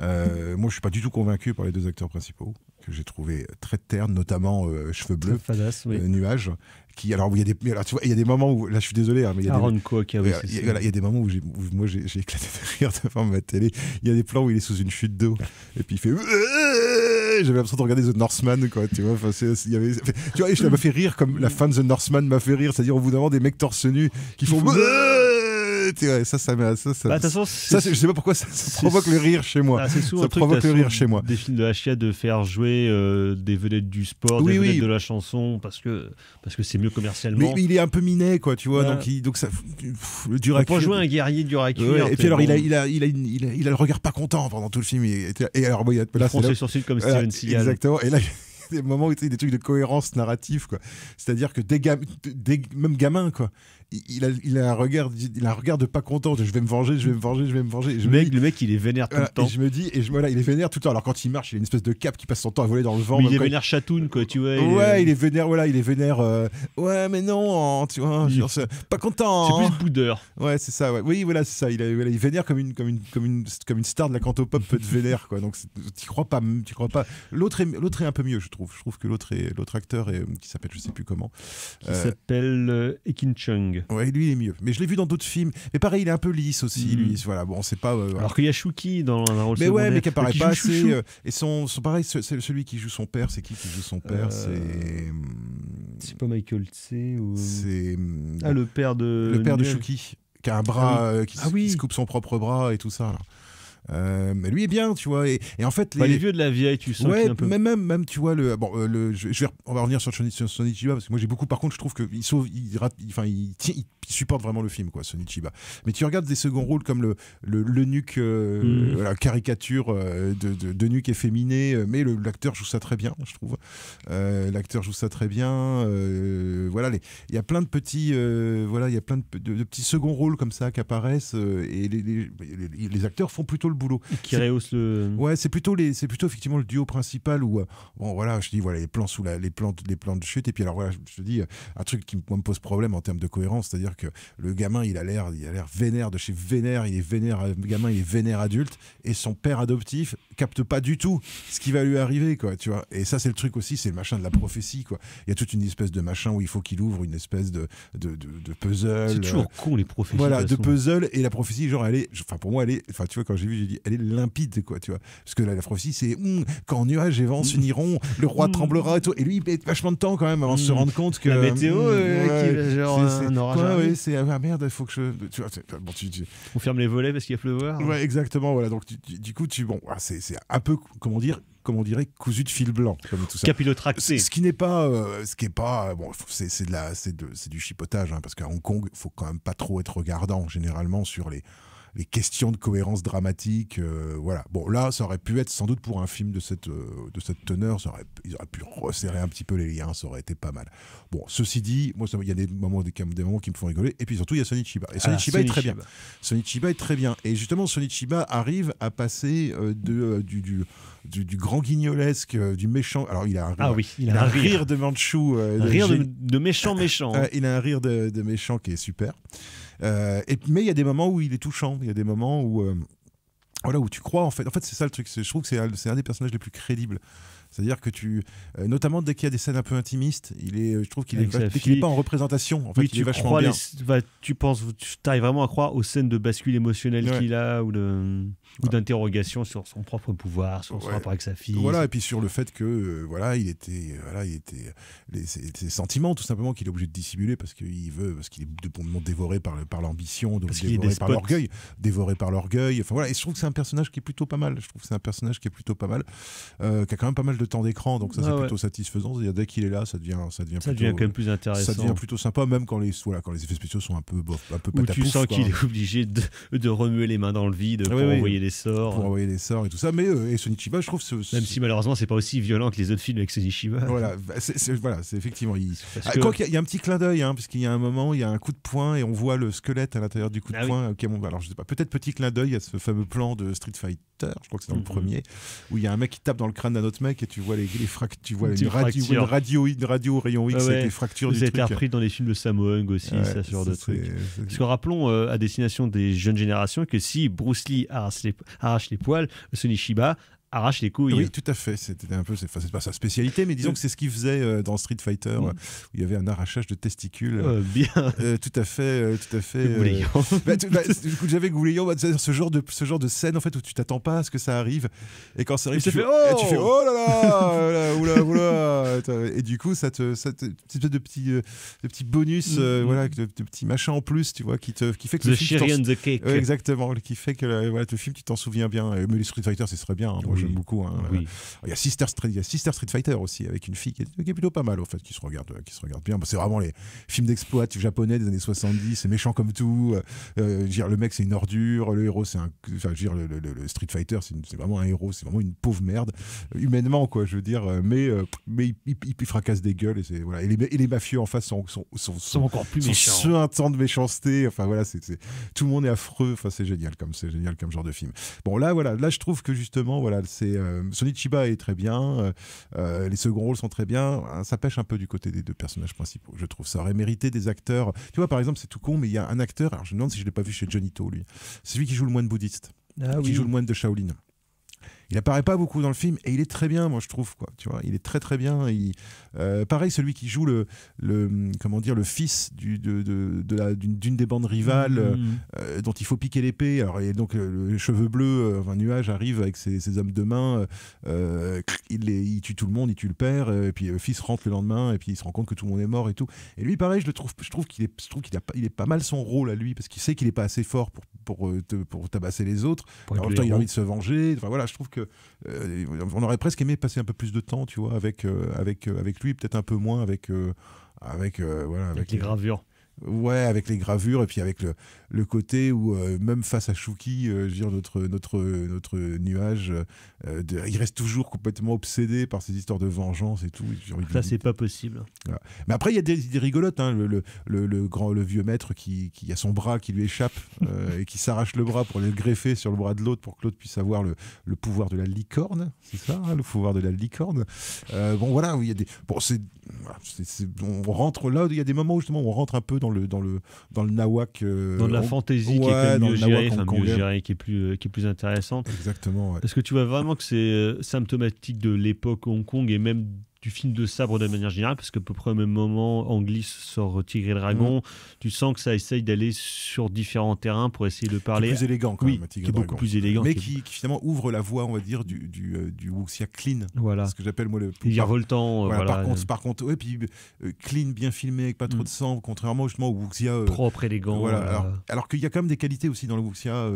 Euh, moi, je suis pas du tout convaincu par les deux acteurs principaux j'ai trouvé très terne, notamment euh, Cheveux bleus, euh, nuages. Qui, alors, il y a des, il y a des moments où, là, je suis désolé, hein, mais il y a des, il, y a, des moments où, moi, j'ai éclaté de rire devant ma télé. Il y a des plans où il est sous une chute d'eau et puis il fait. J'avais l'impression de regarder The Northman, quoi. Tu vois, ça m'a fait rire comme la fin de The Northman m'a fait rire, c'est-à-dire au bout d'un moment des mecs torse nus qui font ça, ça, ça, ça, bah, façon, ça je sais pas pourquoi ça, provoque le rire chez moi. Ah, ça provoque le rire chez moi. Des films de Hachia de faire jouer euh, des vedettes du sport, des vedettes de la chanson, parce que parce que c'est mieux commercialement. Mais il est un peu minet, quoi, tu vois. Bah. donc, donc ça, le dur jouer un guerrier du à et puis alors, il, a, il, a, il, a, il, a, le regard pas content pendant tout le film. Et, alors, il a, là, comme Steven Seagal. Exactement. Et là, des moments où des trucs de cohérence narrative, quoi. C'est-à-dire que des, des même gamin quoi. Il a, il a un regard, il a un regard de pas content. je vais me venger, je vais me venger, je vais me venger. le, mec, le mec, il est vénère tout le temps. Et je me dis, et je voilà, il est vénère tout le temps. Alors quand il marche, il a une espèce de cap qui passe son temps à voler dans le vent. il est vénère chatoune, quoi. Tu vois. Il ouais, est... Euh, il est vénère, voilà, il est vénère. Euh, ouais, mais non, hein, tu vois, pas content. C'est plus hein. boudeur. Ouais, c'est ça. Ouais. Oui, voilà, c'est ça. Il, est vénère comme une, comme une, comme une, comme une star de la cantopop peut être vénère, quoi. Donc tu crois pas, tu crois pas. L'autre l'autre est un peu mieux, je trouve je trouve que l'autre l'autre acteur est, qui s'appelle je sais plus comment. Qui euh, s'appelle euh, Ekin Chung. Ouais, lui il est mieux. Mais je l'ai vu dans d'autres films. Mais pareil, il est un peu lisse aussi. Hmm. Lui, voilà. Bon, c'est pas. Euh, Alors qu'il y a Shuki dans un rôle. Mais ouais, mais qui apparaît pas assez. et son, son pareil, c'est celui qui joue son père. C'est qui qui joue son père C'est. C'est pas Michael C C'est. Ah, le père de. Le père de Shuki qui a un bras ah ah qui, se coupe son propre bras et tout ça. Euh, mais lui est bien, tu vois. Et, en fait, bah, les... vieux de la vieille, tu sens. Ouais, un peu... même, même, même, tu vois, le. Ah, bon, euh, le, on va revenir sur Sonichiba parce que moi j'ai beaucoup. Par contre, je trouve qu'il sauve, il, enfin, il, supporte vraiment le film, quoi, Sonichiba. Mais tu regardes des seconds rôles comme le, le, le nuque, euh, mm. la caricature de, de, nuque efféminée, mais l'acteur joue ça très bien, je trouve. l'acteur joue ça très bien. voilà, il y a plein de petits, voilà, il y a plein de, petits seconds rôles comme ça qui apparaissent et les, les, les acteurs font plutôt le boulot. Qui rehausse le. Ouais, c'est plutôt les, c'est plutôt effectivement le duo principal où euh, bon voilà, je dis voilà les plans sous les plans, les plans de chute et puis alors voilà, je, te dis euh, un truc qui me pose problème en termes de cohérence, c'est-à-dire que le gamin il a l'air, il a l'air vénère de chez vénère, il est vénère euh, gamin, il est vénère adulte et son père adoptif capte pas du tout ce qui va lui arriver quoi, tu vois. Et ça c'est le truc aussi, c'est le machin de la prophétie quoi. Il y a toute une espèce de machin où il faut qu'il ouvre une espèce de de, de, puzzle. C'est toujours con les prophéties. Voilà, de, puzzle et la prophétie genre elle est, enfin pour moi elle est, enfin tu vois quand j'ai vu elle est limpide, quoi, tu vois. Parce que là, la prophétie, c'est hum, quand nuages et vents hum. s'uniront, le roi hum. tremblera et tout. Et lui, il met vachement de temps quand même avant de se rendre compte que. La météo, euh, euh, genre, c'est, euh, ouais, ah bah, merde, il faut que je. Tu vois, bon, On ferme les volets parce qu'il va pleuvoir. Ouais, exactement, voilà. Donc, du coup, tu, bon, ah, c'est, un peu, comment dire, comment dirait, cousu de fil blanc, comme tout ça. Ce, qui n'est pas, ce qui est pas, bon, c'est, de du chipotage, hein, parce qu'à Hong Kong, faut quand même pas trop être regardant généralement sur les, les questions de cohérence dramatique. Euh, voilà. Bon, là, ça aurait pu être sans doute pour un film de cette, euh, de cette teneur, ça aurait, ils auraient pu resserrer un petit peu les liens, ça aurait été pas mal. Bon, ceci dit, moi, il y a des moments, des, moments qui me font rigoler. Et puis surtout, il y a Sonichiba. Et Sonichiba ah, est très bien. Sonichiba est très bien. Et justement, Sonichiba arrive à passer euh, du, grand guignolesque, du méchant. Alors, il a un, il a un, rire. de Manchou. un rire de, méchant méchant. il a un rire de méchant qui est super. Euh, mais il y a des moments où il est touchant, il y a des moments où, euh, voilà, où tu crois en fait. En fait, c'est ça le truc. Je trouve que c'est un, un des personnages les plus crédibles. C'est-à-dire que tu, euh, notamment dès qu'il y a des scènes un peu intimistes, il est, je trouve qu'il n'est pas en représentation. En fait, oui, tu est tu penses, tu arrives vraiment à croire aux scènes de bascule émotionnelle qu'il a ou de ou d'interrogation sur son propre pouvoir, sur son rapport avec sa fille. Voilà, et puis sur le fait que euh, voilà, il était, euh, voilà, il était les, ses, sentiments tout simplement qu'il est obligé de dissimuler parce qu'il veut, parce qu'il est complètement dévoré par par l'ambition, dévoré par l'orgueil, dévoré par l'orgueil. Enfin voilà, et je trouve que c'est un personnage qui est plutôt pas mal. Je trouve que c'est un personnage qui est plutôt pas mal, euh, qui a quand même pas mal de temps d'écran, donc ça c'est ah plutôt satisfaisant. C'est-à-dire dès qu'il est là, ça devient, ça devient, ça devient quand même plus intéressant. Ça devient plutôt sympa, même quand les, voilà, quand les effets spéciaux sont un peu, bof, un peu. Où tu sens qu'il est obligé de, de, remuer les mains dans le vide ah les sorts. Pour envoyer les sorts et tout ça. Mais euh, et Sonichiba, je trouve. Même si malheureusement, c'est pas aussi violent que les autres films avec Sonichiba. Bah, voilà, c'est voilà, effectivement. Ah, il... y, a un petit clin d'œil, hein, parce qu'il y a un moment, il y a un coup de poing et on voit le squelette à l'intérieur du coup de ah poing. bon, euh, alors je sais pas, peut-être petit clin d'œil à ce fameux plan de Street Fighter, je crois que c'est dans le mhm. premier, où il y a un mec qui tape dans le crâne d'un autre mec et tu vois les, fractures, tu vois une, radio, une radio, rayon X ah les fractures Vous du truc. repris dans les films de Sammo aussi, ce genre de truc. Parce que rappelons euh, à destination des jeunes générations que si Bruce Lee a arrache les poils, n'est Shiba arrache les couilles. Oui, tout à fait. C'était un peu, c'est pas sa spécialité, mais disons euh. que c'est ce qu'il faisait euh, dans Street Fighter, mm. euh, où il y avait un arrachage de testicules. bien. tout à fait, tout à fait. Bah, bah, du coup, j'avais gouléant bah, ce genre de ce genre de scène en fait où tu t'attends pas à ce que ça arrive, et quand ça arrive, tu, fais, oh oh là là, oh et du coup ça te, ça te de petits, de petits bonus, mm, mm. voilà, de, petits machins en plus, tu vois, qui te, qui fait que le film, the cake. exactement, qui fait que voilà, le film tu t'en souviens bien. Mais les Street Fighter, ce serait bien. Hein, j'aime beaucoup. Hein. Il, y a Sister Street, Sister Street Fighter aussi, avec une fille qui est, plutôt pas mal, en fait, qui se regarde, qui se regarde bien. C'est vraiment les films d'exploit japonais des années 70, c'est méchant comme tout. Euh, dire, le mec, c'est une ordure, le héros, c'est un. Enfin, dire, le, le, Street Fighter, c'est vraiment un héros, c'est vraiment une pauvre merde, humainement, quoi, je veux dire. Euh, mais, euh, mais il, fracasse des gueules, et, voilà. et, les, mafieux en face sont, sont, sont, encore plus méchants. sous un temps de méchanceté, enfin voilà, c'est tout le monde est affreux, enfin c'est génial comme c'est génial comme genre de film. Bon là voilà, là je trouve que justement voilà c'est euh, Chiba est très bien, euh, euh, les seconds rôles sont très bien. Hein, ça pêche un peu du côté des deux personnages principaux, je trouve. Ça aurait mérité des acteurs. Tu vois, par exemple, c'est tout con, mais il y a un acteur. Alors je me demande si je l'ai pas vu chez Johnny To, lui. C'est lui qui joue le moine bouddhiste, ah qui joue le moine de Shaolin. Il apparaît pas beaucoup dans le film et il est très bien, moi je trouve quoi. Tu vois, il est très très bien. Euh, pareil, celui qui joue le, le comment dire le fils du, de, de, d'une des bandes rivales mhm. euh, dont il faut piquer l'épée. Alors et donc le, cheveux cheveu bleu, un euh, nuage arrive avec ses, hommes de main. il, il tue tout le monde, il tue le père. Et puis le fils rentre le lendemain et puis il se rend compte que tout le monde est mort et tout. Et lui, pareil, je le trouve, je trouve qu'il est, trouve qu'il a, il est pas mal son rôle à lui parce qu'il sait qu'il est pas assez fort pour pour, tabasser les autres. en temps, il a envie de se venger. Enfin voilà, je trouve que euh, on aurait presque aimé passer un peu plus de temps, tu vois, avec, euh, avec, euh, avec lui, peut-être un peu moins avec. avec, voilà, avec les gravures. Ouais, avec les gravures et puis avec le, le côté où euh, même face à Chouki, euh, notre, notre, notre nuage, euh, de, il reste toujours complètement obsédé par ces histoires de vengeance et tout. ça, c'est pas possible. Mais après, il y a des idées rigolotes. Hein, le, le, le, grand, le vieux maître qui, qui a son bras qui lui échappe et qui s'arrache le bras pour aller le greffer sur le bras de l'autre pour que l'autre puisse avoir le, pouvoir de la licorne. C'est ça, hein, le pouvoir de la licorne. bon, voilà, il y a des... Bon, c'est on rentre là, il y a des moments où justement on rentre un peu dans le, dans le, dans le nawak. Euh, dans la fantaisie qui est mieux gérée, qui, est plus, euh, qui est plus intéressante. Exactement. Ouais. Parce que tu vois vraiment que c'est euh, symptomatique de l'époque Hong Kong et même du film de sabre de manière générale, parce qu'à peu près au même moment, Anglis sort Tigre et Dragon. Mm. Tu sens que ça essaye d'aller sur différents terrains pour essayer de parler. plus élégant, oui, qui est beaucoup plus élégant. Mais qui, finalement ouvre la voie, on va dire, du, du, euh, du Wuxia clean. Voilà. Ce que j'appelle, moi, le. Voltant. Euh, par contre, par contre ouais, puis euh, clean, bien filmé, avec pas trop de mm. sang, contrairement justement au Wuxia. Propre, élégant. voilà. Alors, qu'il y a quand même des qualités aussi dans le Wuxia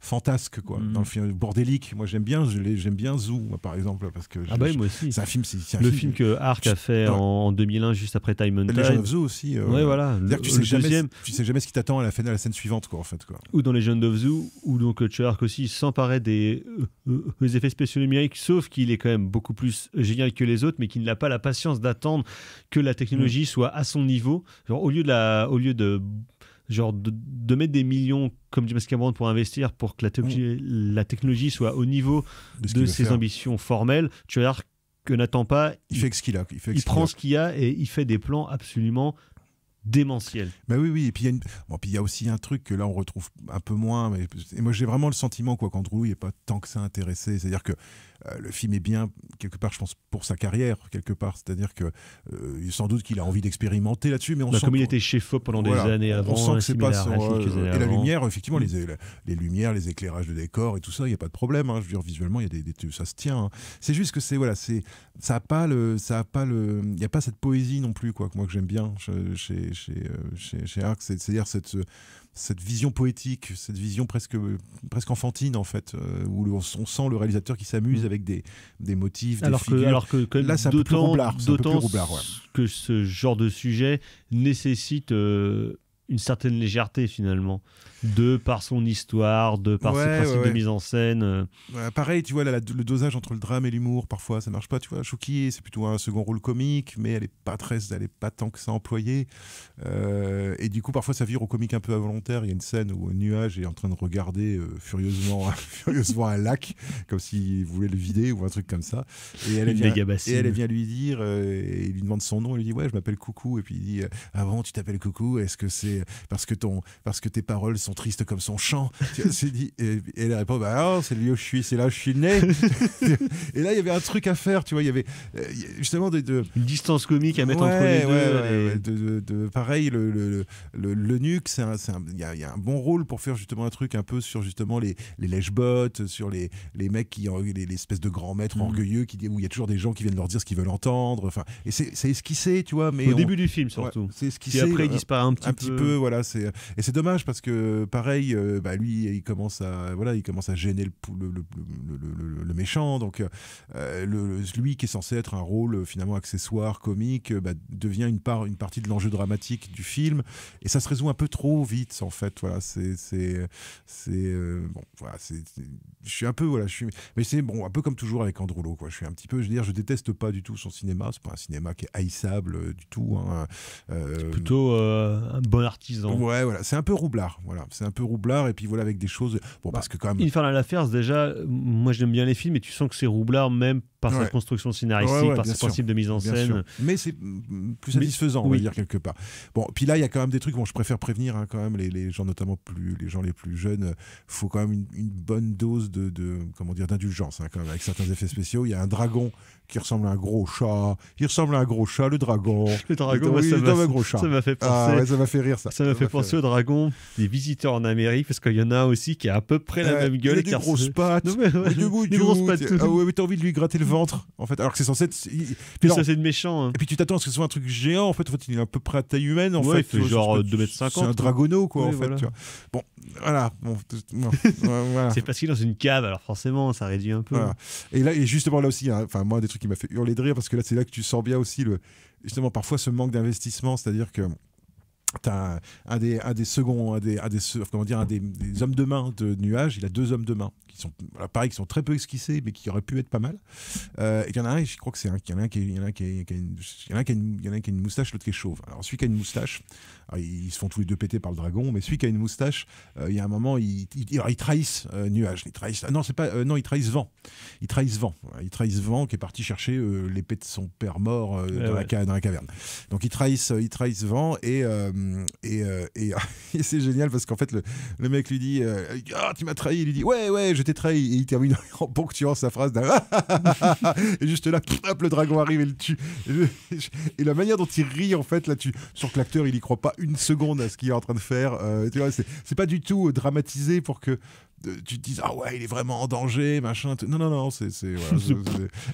fantasque, quoi. Mm. Dans le film bordélique. Moi, j'aime bien, j'aime bien Zoo, par exemple, parce que. Ah bah, moi aussi. C'est un film. C'est un le film que Arc a fait en 2001, juste après Time and Legend of Zoo aussi. Euh, voilà. Le, tu, sais jamais, tu sais jamais ce qui t'attend à la, fin, de la scène suivante, quoi, en fait. Quoi. Ou dans Legend of Zoo, où donc euh, Chuck Ark aussi s'emparait euh, des effets spéciaux numériques, sauf qu'il est quand même beaucoup plus génial que les autres, mais qu'il n'a pas la patience d'attendre que la technologie mm. soit à son niveau. Genre, au lieu de la, au lieu de genre de, mettre des millions comme James Cameron pour investir pour que la, technologie mm. soit au niveau de, ses ambitions formelles. Tu as n'attend pas. Il, fait ce qu'il a. Il, prend ce qu'il y a et il fait des plans absolument démentiel. Bah oui, oui. Et puis il y, a aussi un truc que là on retrouve un peu moins. Et moi j'ai vraiment le sentiment quoi qu'Andrew n'est pas tant que ça intéressé. C'est-à-dire que euh, le film est bien quelque part, je pense, pour sa carrière quelque part. C'est-à-dire que euh, sans doute qu'il a envie d'expérimenter là-dessus, mais on bah, sent comme il était chez Fop pendant des années avant. On sent que c'est pas euh, et la lumière, effectivement, mm. les, les, lumières, les éclairages de décor et tout ça, il n'y a pas de problème. Hein. Je veux dire visuellement, il y a des, ça se tient. Hein. C'est juste que c'est voilà, c'est ça a pas le, ça a pas le, il n'y a pas cette poésie non plus quoi que moi que j'aime bien chez chez, euh, chez, chez, Arc, c'est-à-dire cette, cette vision poétique, cette vision presque, presque enfantine en fait, euh, où on, sent le réalisateur qui s'amuse mm. avec des, des motifs, des que, figures. Alors que là, c'est un peu plus Un que ce genre de sujet nécessite euh, une certaine légèreté finalement de par son histoire, de par ses principes de mise en scène. Euh. pareil, tu vois, le dosage entre le drame et l'humour, parfois, ça marche pas. Tu vois, Chouki, c'est plutôt un second rôle comique, mais elle est pas très, elle est pas tant que ça employée. Euh, et du coup, parfois, ça vire au comique un peu involontaire. Il y a une scène où un nuage est en train de regarder euh, furieusement, furieusement un lac, comme s'il voulait le vider ou un truc comme ça. Et elle, vient, elle vient lui dire, et il lui demande son nom, il lui dit, ouais, je m'appelle Coucou. Et puis il dit, avant, ah tu t'appelles Coucou, est-ce que c'est parce que ton, parce que tes paroles sont triste comme son chant. dit, et, elle répond bah, oh, c'est le lieu où je suis, c'est là où je suis né. et là, il y avait un truc à faire, tu vois. Il y avait euh, justement de, Une distance comique à mettre entre les deux. de, pareil, le, le, le, nuque, il y, a un bon rôle pour faire justement un truc un peu sur justement les, les lèche-bottes, sur les, les mecs qui ont l'espèce de grand maître mm. orgueilleux qui, où il y a toujours des gens qui viennent leur dire ce qu'ils veulent entendre. Enfin, et c'est esquissé, tu vois. Mais Au début du film, surtout. c'est esquissé. Et après, il euh, disparaît un petit peu. Petit peu voilà, et c'est dommage parce que pareil, euh, bah, lui, il commence à voilà, il commence à gêner le, le, méchant. Donc, euh, lui qui est censé être un rôle euh, finalement accessoire, comique, bah, devient une part, une partie de l'enjeu dramatique du film. Et ça se résout un peu trop vite, en fait. Voilà, c'est, c'est, bon, voilà, je suis un peu voilà, je suis, mais c'est bon, un peu comme toujours avec Androlo, quoi. Je suis un petit peu, je veux dire, je déteste pas du tout son cinéma. C'est pas un cinéma qui est haïssable du tout. Hein. c'est plutôt un bon artisan. Ouais, voilà, c'est un peu roublard, voilà c'est un peu roublard et puis voilà avec des choses bon bah, parce que quand même Infernal Affairs déjà moi j'aime bien les films et tu sens que c'est roublard même par sa construction scénaristique, par ses principes de mise en scène. Mais c'est plus satisfaisant, on va dire quelque part. Bon, puis là, il y a quand même des trucs. Bon, je préfère prévenir hein, quand même les, gens, notamment plus les gens les plus jeunes. Il euh, Faut quand même une, bonne dose de, comment dire d'indulgence hein, quand même avec certains effets spéciaux. Il y a un dragon qui ressemble à un gros chat. Il ressemble à un gros chat, le dragon. Le dragon, ça, gros ça m'a fait ah, penser. Ah, ça m'a fait rire ça. Ça m'a fait, penser au dragon des visiteurs en Amérique parce qu'il y en a aussi qui a à peu près la même gueule. Il a des grosses pattes. Du goût, du Ah ouais, mais t'as envie de lui gratter le ventre, en fait, alors que c'est censé être. c'est méchant. Hein. Et puis tu t'attends à ce que ce soit un truc géant, en fait, en fait il est à peu près à taille humaine, en fait. genre 2 C'est un dragono, quoi, en fait. Bon, voilà. c'est parce qu'il est dans une cave, alors forcément, ça réduit un peu. Et là, et justement, là aussi, hein, enfin, moi, des trucs qui m'a fait hurler de rire, parce que là, c'est là que tu sens bien aussi, le, justement, parfois ce manque d'investissement, c'est-à-dire que. T'as un, des, un des seconds, un des, des comment dire, un des, hommes de main de nuage. Il a deux hommes de main qui sont, pareil, qui sont très peu esquissés, mais qui auraient pu être pas mal. Euh, et il y en a un, je crois que c'est un, il y en a un qui, a qui, une, il y en a qui a une, moustache, l'autre qui est chauve. Alors celui qui a une moustache, ah, ils se font tous les deux péter par le dragon, mais celui qui a une moustache, euh, il y a un moment, il, il trahissent euh, nuage, ah, non, c'est pas, non, ils trahissent vent. Ils trahissent vent. Il trahissent vent qui est parti chercher l'épée de son père mort eh dans, la, dans, la, caverne. Donc il trahissent, ils trahissent vent et euh, euh, et, c'est génial parce qu'en fait, le, mec lui dit euh, ah, Tu m'as trahi. Il lui dit Ouais, ouais, je t'ai trahi. Et il termine en ponctuant sa phrase Et juste là, le dragon arrive et le tue. Et, la manière dont il rit, en fait, là, tu sur que l'acteur, il y croit pas une seconde à ce qu'il est en train de faire. c'est pas du tout dramatisé pour que tu te dises ah ouais il est vraiment en danger machin non non non c'est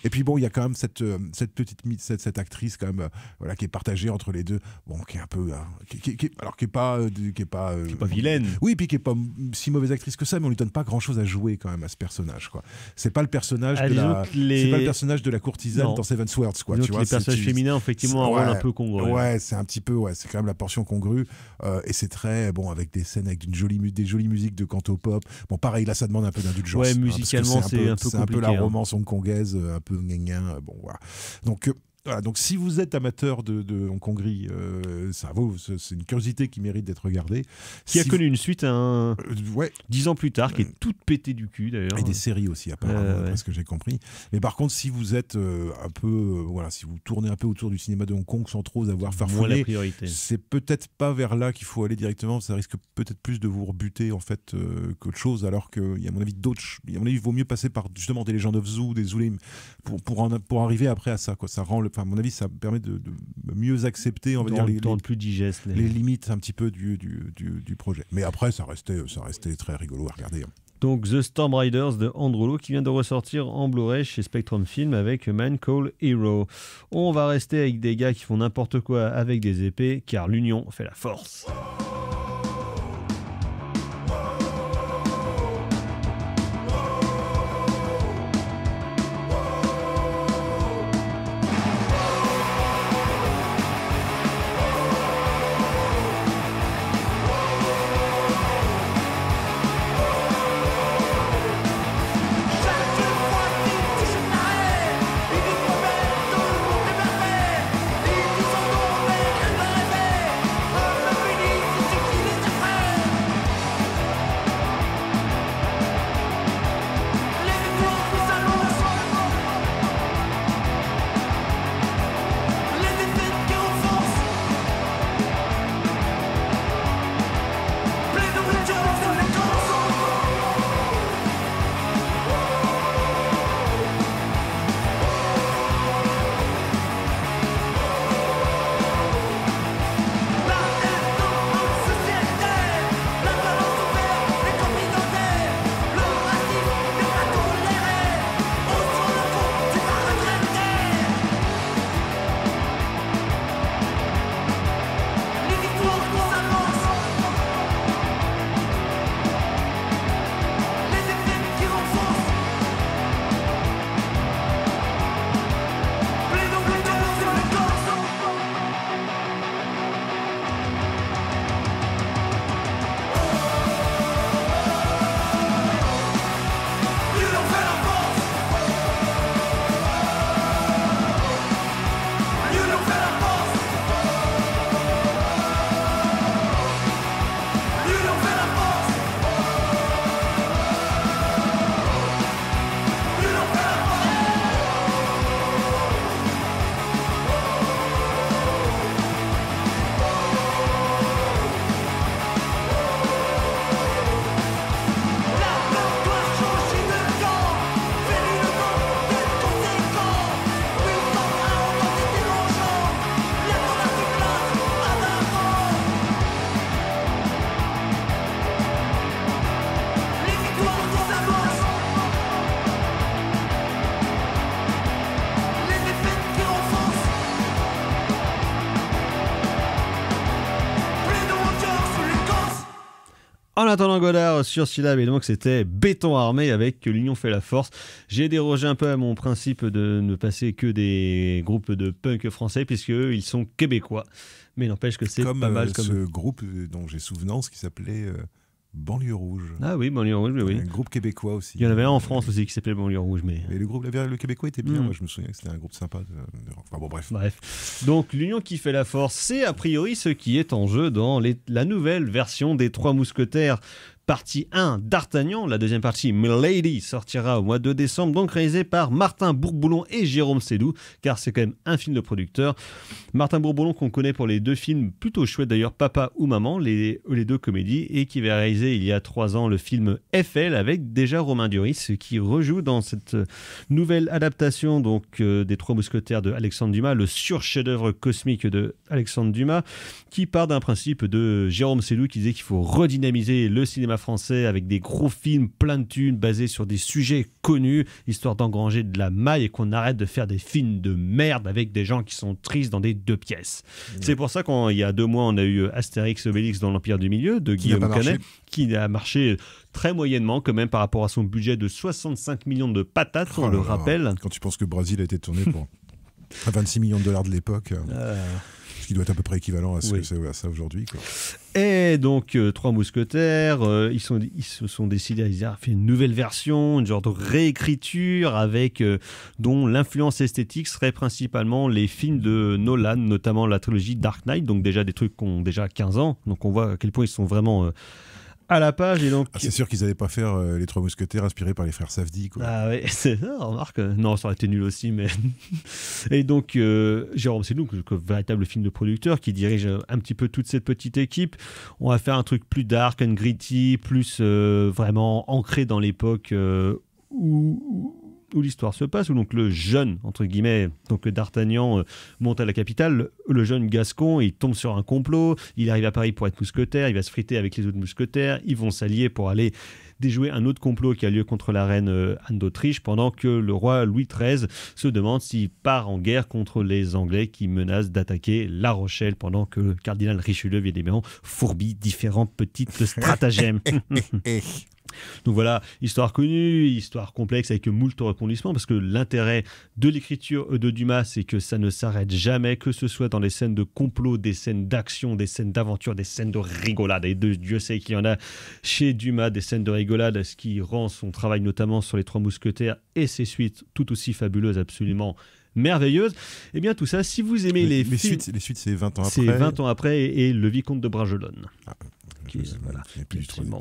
et puis bon il y a quand même cette euh, cette petite cette, cette actrice quand même euh, voilà qui est partagée entre les deux bon qui est un peu euh, alors qui est pas qui est pas qui est pas vilaine oui puis qui est pas si mauvaise actrice que ça mais on lui donne pas grand chose à jouer quand même à ce personnage quoi c'est pas le personnage ah, de la les... c'est pas le personnage de la courtisane dans Seven Swords quoi tu vois les personnages féminins effectivement un rôle un peu congru ouais c'est un petit peu ouais c'est quand même la portion congrue et c'est très bon avec des scènes avec une jolie des jolies musiques de canto pop bon, pareil, là, ça demande un peu d'indulgence. Ouais, hein, musicalement, c'est un, peu un, peu, un peu la hein. romance hongkongaise, euh, un peu gnangnang. Euh, bon, voilà. Donc, euh, donc si vous êtes amateur de, Hong Kong, euh, ça vaut, c'est une curiosité qui mérite d'être regardée. Qui a connu une suite un... Euh, ouais. dix ans plus tard, qui est euh, toute pétée du cul d'ailleurs. Et des séries aussi, apparemment, euh, parce que j'ai compris. Mais par contre, si vous êtes un peu, voilà, si vous tournez un peu autour du cinéma de Hong Kong sans trop avoir farfouillé, c'est peut-être pas vers là qu'il faut aller directement, ça risque peut-être plus de vous rebuter en fait qu'autre chose, alors qu'il y a à mon avis d'autres, il vaut mieux passer par justement des Legends of Zoo, des Zulim, pour, pour, pour arriver après à ça. Quoi. Ça rend le enfin, à mon avis, ça permet de, mieux accepter, on va les, plus digeste, les... limites un petit peu du, du, projet. Mais après, ça restait, ça restait très rigolo à regarder. Hein. Donc The Storm Riders de Androlo qui vient de ressortir en Blu-ray chez Spectrum Film avec Man Call Hero. On va rester avec des gars qui font n'importe quoi avec des épées car l'union fait la force. En attendant Godard sur Syllab, et donc c'était Béton Armé avec L'Union fait la force. J'ai dérogé un peu à mon principe de ne passer que des groupes de punk français, puisque ils sont québécois. Mais n'empêche que c'est pas euh, mal comme. ce groupe dont j'ai souvenance qui s'appelait. Euh, Banlieue Rouge. Ah oui, Banlieue Rouge, oui. Un groupe québécois aussi. Il y en avait un en France aussi qui s'appelait Banlieue Rouge. Mais... Euh, le groupe le québécois était bien, hmm. moi je me souviens que c'était un groupe sympa. Enfin bon, bref. Bref. Donc l'union qui fait la force, c'est a priori ce qui est en jeu dans la nouvelle version des Trois Mousquetaires partie 1, D'Artagnan. La deuxième partie, Milady, sortira au mois de décembre, donc réalisé par Martin Bourboulon et Jérôme Sédou, car c'est quand même un film de producteur. Martin Bourboulon, qu'on connaît pour les deux films plutôt chouettes d'ailleurs, Papa ou Maman, les, les deux comédies, et qui va réaliser il y a trois ans le film FL avec déjà Romain Duris, qui rejoue dans cette nouvelle adaptation donc euh, des Trois Mousquetaires de Alexandre Dumas, le sur-chef-d'œuvre cosmique de Alexandre Dumas, qui part d'un principe de Jérôme Sédou qui disait qu'il faut redynamiser le cinéma français avec des gros films plein de thunes basés sur des sujets connus, histoire d'engranger de la maille et qu'on arrête de faire des films de merde avec des gens qui sont tristes dans des deux pièces. Mmh. C'est pour ça qu'il y a deux mois, on a eu Astérix Obélix dans l'Empire du Milieu de Guillaume Canet, qui a marché très moyennement quand même par rapport à son budget de 65 millions de patates, on oh le rappelle. Quand tu penses que Brésil a été tourné pour... 26 millions de dollars de l'époque. Euh, euh qui doit être à peu près équivalent à, ce que c'est, à ça aujourd'hui. Et donc, euh, Trois Mousquetaires, euh, ils, sont, ils se sont décidés à, faire une nouvelle version, une genre de réécriture avec euh, dont l'influence esthétique serait principalement les films de Nolan, notamment la trilogie Dark Knight, donc déjà des trucs qui ont déjà 15 ans. Donc on voit à quel point ils sont vraiment à la page. Et donc... Ah, c'est sûr qu'ils n'allaient pas faire euh, les trois mousquetaires inspirés par les frères Safdie. Quoi. Ah ouais, c'est ça, remarque. Non, ça aurait été nul aussi, mais. et donc, euh, c'est Jérôme le véritable film de producteur, qui dirige un petit peu toute cette petite équipe, on va faire un truc plus dark and gritty, plus euh, vraiment ancré dans l'époque où, où l'histoire se passe, où donc le jeune, entre guillemets, donc d'Artagnan euh, monte à la capitale, le jeune Gascon, il tombe sur un complot, il arrive à Paris pour être mousquetaire, il va se friter avec les autres mousquetaires, ils vont s'allier pour aller déjouer un autre complot qui a lieu contre la reine euh, Anne d'Autriche, pendant que le roi Louis XIII se demande s'il part en guerre contre les Anglais qui menacent d'attaquer La Rochelle, pendant que le cardinal Richelieu, évidemment, fourbit différents petits stratagèmes. Donc voilà, histoire connue, histoire complexe avec moult rebondissements, parce que l'intérêt de l'écriture euh, de Dumas, c'est que ça ne s'arrête jamais, que ce soit dans les scènes de complot, des scènes d'action, des scènes d'aventure, des scènes de rigolade. Et de, Dieu sait qu'il y en a chez Dumas, des scènes de rigolade, ce qui rend son travail notamment sur les Trois Mousquetaires et ses suites tout aussi fabuleuses, absolument merveilleuse. et eh bien, tout ça, si vous aimez les, films, suites, les suites c'est 20 ans après. C'est 20 ans après et, Le Vicomte de Bragelonne. Ah euh,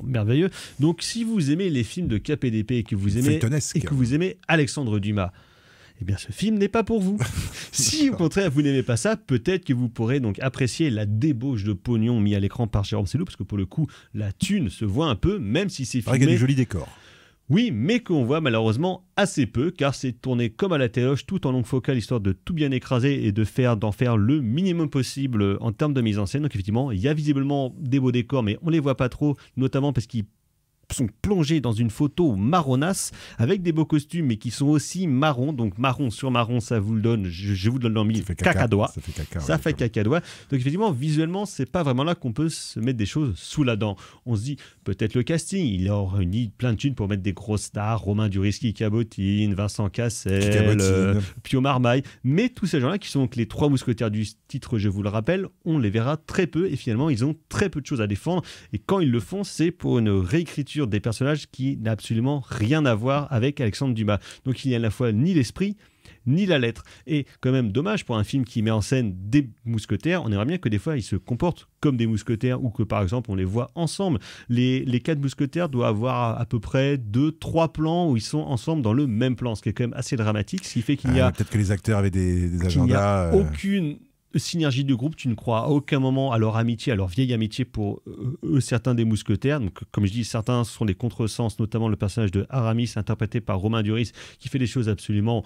merveilleux. Donc, si vous aimez les films de KPDP et que vous aimez, et que vous aimez Alexandre Dumas, eh bien, ce film n'est pas pour vous. si au contraire vous n'aimez pas ça, peut-être que vous pourrez donc apprécier la débauche de pognon mis à l'écran par Jérôme Sellou, parce que pour le coup, la thune se voit un peu, même si c'est filmé. Il y a des jolis décors. Oui, mais qu'on voit malheureusement assez peu, car c'est tourné comme à la téloche tout en longue focale, histoire de tout bien écraser et de faire d'en faire le minimum possible en termes de mise en scène. Donc effectivement, il y a visiblement des beaux décors, mais on les voit pas trop, notamment parce qu'ils sont plongés dans une photo marronasse avec des beaux costumes mais qui sont aussi marrons. Donc marron sur marron, ça vous le donne, je, vous donne l'envie mille, cacadois. Ça fait caca. Ça fait Donc effectivement, visuellement, c'est pas vraiment là qu'on peut se mettre des choses sous la dent. On se dit peut-être le casting, il a réuni plein de thunes pour mettre des grosses stars, Romain Duris qui cabotine, Vincent Cassel, euh, Pio Marmaille, mais tous ces gens-là qui sont donc les trois mousquetaires du titre, je vous le rappelle, on les verra très peu et finalement ils ont très peu de choses à défendre et quand ils le font, c'est pour une réécriture des personnages qui n'ont absolument rien à voir avec Alexandre Dumas. Donc il n'y a à la fois ni l'esprit, ni la lettre. Et quand même dommage pour un film qui met en scène des mousquetaires, on aimerait bien que des fois ils se comportent comme des mousquetaires ou que par exemple on les voit ensemble. Les, quatre mousquetaires doivent avoir à peu près deux, trois plans où ils sont ensemble dans le même plan, ce qui est quand même assez dramatique, ce qui fait qu'il ah y a... Peut-être que les acteurs avaient des, agendas... Euh, aucune synergie de groupe, tu ne crois à aucun moment à leur amitié, à leur vieille amitié pour euh, eux, certains des mousquetaires. Donc, comme je dis, certains sont des contresens, notamment le personnage de Aramis, interprété par Romain Duris, qui fait des choses absolument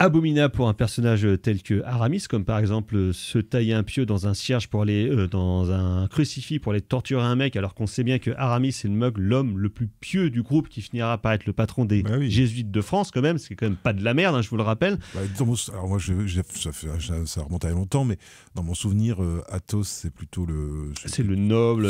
abominable pour un personnage euh, tel que Aramis, comme par exemple euh, se tailler un pieu dans un cierge pour aller euh, dans un crucifix pour aller torturer un mec, alors qu'on sait bien que Aramis est le mug, l'homme le plus pieux du groupe qui finira par être le patron des bah jésuites de France quand même, c'est quand même pas de la merde, hein, je vous le rappelle. Bah, alors moi, ça, remonte à longtemps, mais dans mon souvenir, Athos c'est plutôt le c'est le noble,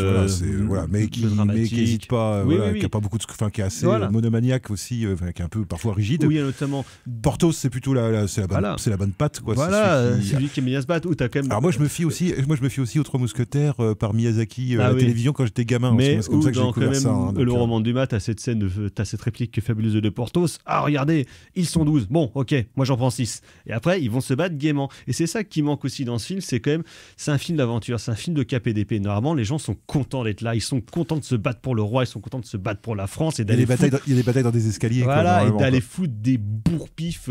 voilà, mais qui n'hésite pas, qui a pas beaucoup de, fin qui est assez monomaniaque aussi, qui est un peu parfois rigide. Oui, notamment. Portos, c'est plutôt c'est la, la, bonne patte. Quoi. Voilà, c'est lui qui aime bien se battre. Ou quand même... Alors moi je me fie aussi, moi je me fie aussi aux Trois Mousquetaires euh, par Miyazaki euh, à ah la télévision quand j'étais gamin. Hein, Mais c'est comme ça que j'ai découvert ça. Hein, le euh, roman du mat, t'as cette scène, t'as cette réplique fabuleuse de Portos. Ah regardez, ils sont 12. Bon, ok, moi j'en prends 6. Et après, ils vont se battre gaiement. Et c'est ça qui manque aussi dans ce film, c'est quand même, c'est un film d'aventure, c'est un film de KPDP. Normalement, les gens sont contents d'être là, ils sont contents de se battre pour le roi, ils sont contents de se battre pour la France et d'aller. Il y a des batailles dans des escaliers. Voilà, et d'aller foutre des bourpifs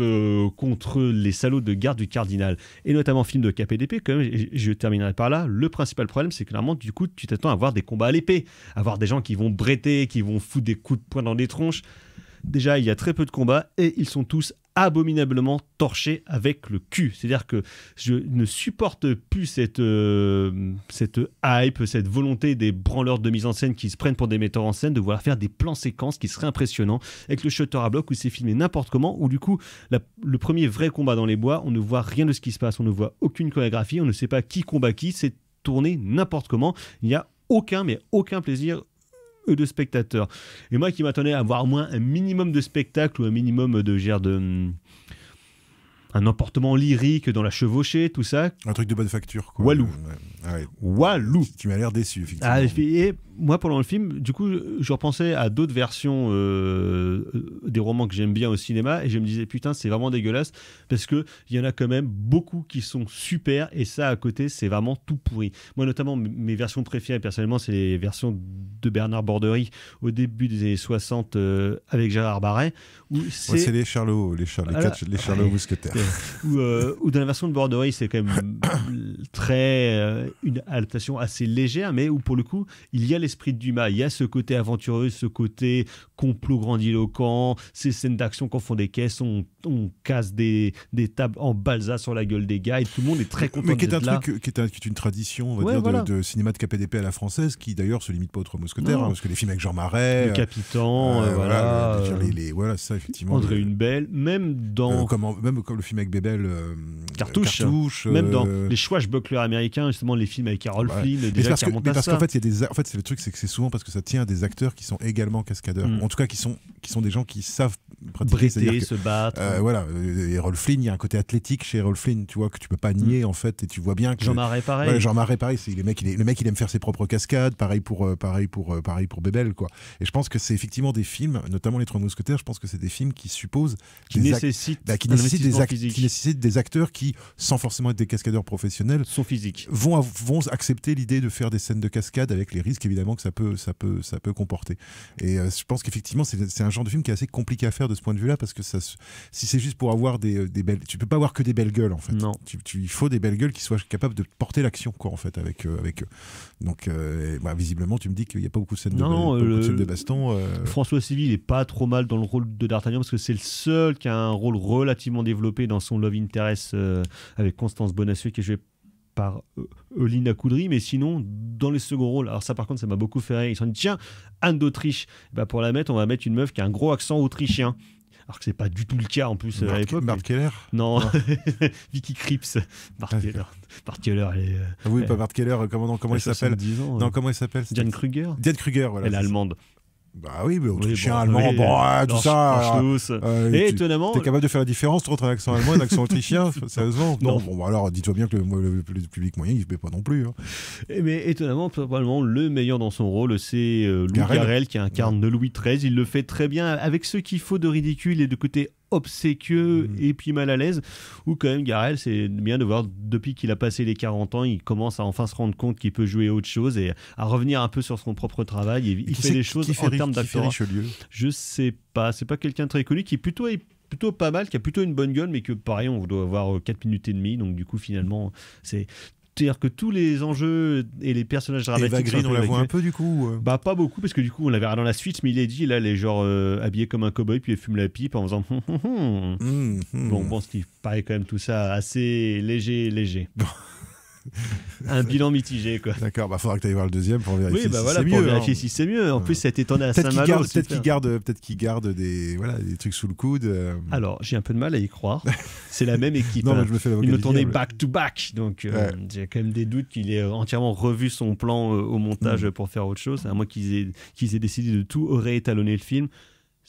contre les salauds de garde du cardinal, et notamment film de cap et d'épée je, terminerai par là, le principal problème, c'est que clairement, du coup, tu t'attends à avoir des combats à l'épée, à avoir des gens qui vont brêter qui vont foutre des coups de poing dans les tronches. Déjà, il y a très peu de combats, et ils sont tous abominablement torché avec le cul. C'est-à-dire que je ne supporte plus cette, euh, cette hype, cette volonté des branleurs de mise en scène qui se prennent pour des metteurs en scène de vouloir faire des plans séquences qui seraient impressionnants avec le shutter à bloc où c'est filmé n'importe comment, où du coup, le premier vrai combat dans les bois, on ne voit rien de ce qui se passe, on ne voit aucune chorégraphie, on ne sait pas qui combat qui, c'est tourné n'importe comment. Il n'y a aucun, mais aucun plaisir de spectateurs. Et moi qui m'attendais à avoir au moins un minimum de spectacle ou un minimum de, gère de un emportement lyrique dans la chevauchée, tout ça. Un truc de bonne facture. Quoi. Walou. Ah Walou. Tu m'as l'air déçu, effectivement. Ah, et moi, pendant le film, du coup, je repensais à d'autres versions euh, euh, des romans que j'aime bien au cinéma et je me disais, putain, c'est vraiment dégueulasse parce qu'il y en a quand même beaucoup qui sont super et ça, à côté, c'est vraiment tout pourri. Moi, notamment, mes versions préférées, personnellement, c'est les versions de Bernard Borderie au début des années 60 euh, avec Gérard Barret c'est les Charlots, les, Char les, Charlots mousquetaires. Euh, ou dans la version de Bordeaux, c'est quand même très euh, une adaptation assez légère, mais où pour le coup, il y a l'esprit de Dumas, il y a ce côté aventureux, ce côté complot grandiloquent, ces scènes d'action qu'on font des caisses, on, on casse des, tables en balsa sur la gueule des gars et tout le monde est très content. Mais qui est un truc, qui est, une tradition, de, cinéma de KPDP à la française, qui d'ailleurs se limite pas aux trois mousquetaires, hein, parce que les films avec Jean Marais, le Capitan, euh, voilà, voilà ça effectivement. André une belle, même dans. Euh, comment, même comme le film avec Bébel. Euh, Cartouche. Même dans euh, les choix, buckler américains, justement, les films avec Carol ouais. Flynn, parce, qu'en fait, y des, en fait, c'est le truc, c'est que c'est souvent parce que ça tient à des acteurs qui sont également cascadeurs. Mm. En tout cas, qui sont, qui sont des gens qui savent briter, se battre. Euh, voilà, Rolf Flynn, il y a un côté athlétique chez Rolf Flynn, tu vois, que tu peux pas nier mm. en fait, et tu vois bien que. Jean Marais, pareil. pareil, le, mec, il le mec, il aime faire ses propres cascades, pareil pour, euh, pareil pour, euh, pareil pour Bébel, quoi. Et je pense que c'est effectivement des films, notamment Les Trois Mousquetaires, je pense que c'est des films qui supposent. Qui nécessitent, bah, qui, nécessitent des acteurs qui, sans forcément être des cascadeurs professionnels, sont physiques. Vont, vont accepter l'idée de faire des scènes de cascade avec les risques évidemment que ça peut, ça peut, ça peut comporter. Et euh, je pense qu'effectivement, c'est un genre de film qui est assez compliqué à faire de ce point de vue-là, parce que ça, si c'est juste pour avoir des, belles, tu peux pas avoir que des belles gueules en fait. Non. Tu, il faut des belles gueules qui soient capables de porter l'action quoi en fait avec euh, avec Donc euh, bah, visiblement, tu me dis qu'il n'y a pas beaucoup de scènes non, de, baston. Euh. François Civil est pas trop mal dans le rôle de D'Artagnan parce que c'est le seul qui a un rôle relativement développé dans son Love Interest avec Constance Bonacieux qui je vais par euh, Olina Koudry, mais sinon dans les seconds rôles. Alors ça par contre ça m'a beaucoup fait rire. Ils se sont dit tiens Anne d'Autriche, bah, pour la mettre on va mettre une meuf qui a un gros accent autrichien. Alors que c'est pas du tout le cas en plus euh, Mark, Keller Non, Vicky Cripps. Bart ah, Keller. Keller, elle est, euh, ah oui, pas Bart Keller, comment, comment il s'appelle Non, comment il s'appelle Diane Kruger Diane Kruger, voilà. Elle est allemande. Bah oui, mais autrichien, bon, allemand, bon, ouais tout ça. Euh, et tu, étonnamment. T'es capable de faire la différence entre un accent allemand et un accent autrichien, sérieusement Non, bon, bah alors dis-toi bien que le, public moyen, il ne met pas non plus. Hein. Eh mais étonnamment, probablement le meilleur dans son rôle, c'est euh, Louis qui incarne Louis XIII. Il le fait très bien avec ce qu'il faut de ridicule et de côté obséquieux mm. et puis mal à l'aise, ou quand même Garel, c'est bien de voir depuis qu'il a passé les 40 ans, il commence à enfin se rendre compte qu'il peut jouer autre chose et à revenir un peu sur son propre travail. Et, il fait les choses en termes d'acteur. Je sais pas, c'est pas quelqu'un de très connu qui plutôt est plutôt pas mal, qui a plutôt une bonne gueule, mais que pareil, on doit avoir 4 euh, minutes et demie. Donc du coup, finalement, c'est c'est-à-dire que tous les enjeux et les personnages dramatiques. on la voit un peu du coup. Euh. Bah pas beaucoup parce que du coup on la verra dans la suite, mais il est dit là, elle est genre euh, habillée comme un cowboy puis elle fume la pipe en faisant. Mmh, mmh. Bon, bon, ce qui paraît quand même tout ça assez léger, léger. un bilan mitigé, quoi. D'accord, bah faudra que tu ailles voir le deuxième pour vérifier bah si c'est mieux. Hein. c'est mieux. En plus, ça a été tourné à Saint-Malo. Peut-être qu'il garde, peut-être qu'il garde des, voilà, des trucs sous le coude. Euh. Alors, j'ai un peu de mal à y croire c'est la même équipe. non, je me fais Ils ont back to back, donc euh, j'ai quand même des doutes qu'il ait euh, entièrement revu son plan au montage mm. pour faire autre chose. À moins qu'ils aient, qu'ils aient décidé de tout réétalonner le film.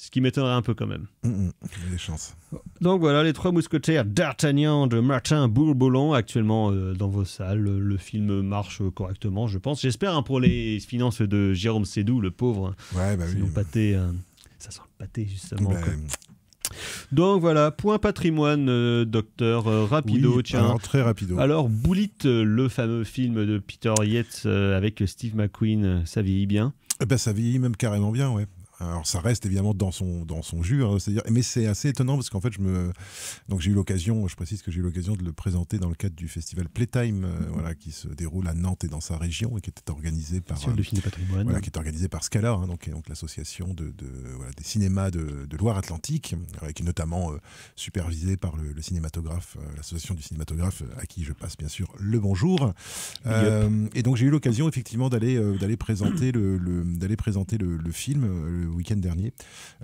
Ce qui m'étonnerait un peu quand même. Mm, mm, des chances. Donc voilà, Les Trois Mousquetaires d'Artagnan de Martin Bourboulon, actuellement euh, dans vos salles. Le, film marche correctement, je pense. J'espère hein, pour les finances de Jérôme Sédou, le pauvre. Hein. Ouais, bah oui. Euh, ça sent le pâté, justement. Bah, donc voilà, point patrimoine, euh, docteur, rapido, tiens. Alors, très rapido. Alors, Bullet, le fameux film de Peter Yates avec Steve McQueen, ça vieillit bien eh ben, ça vieillit même carrément bien, ouais. Alors ça reste évidemment dans son dans son jus, hein, c'est-à-dire, mais c'est assez étonnant parce qu'en fait je me donc j'ai eu l'occasion, je précise que j'ai eu l'occasion de le présenter dans le cadre du festival Playtime, euh, mhm. voilà, qui se déroule à Nantes et dans sa région et qui était organisé par voilà, qui est organisé par Scala, hein, donc, donc l'association de, de voilà, des cinémas de, Loire-Atlantique, qui est notamment euh, supervisé supervisée par le, cinématographe, euh, l'association du cinématographe à qui je passe bien sûr le bonjour. et donc j'ai eu l'occasion effectivement d'aller d'aller présenter le, d'aller présenter le film week-end dernier.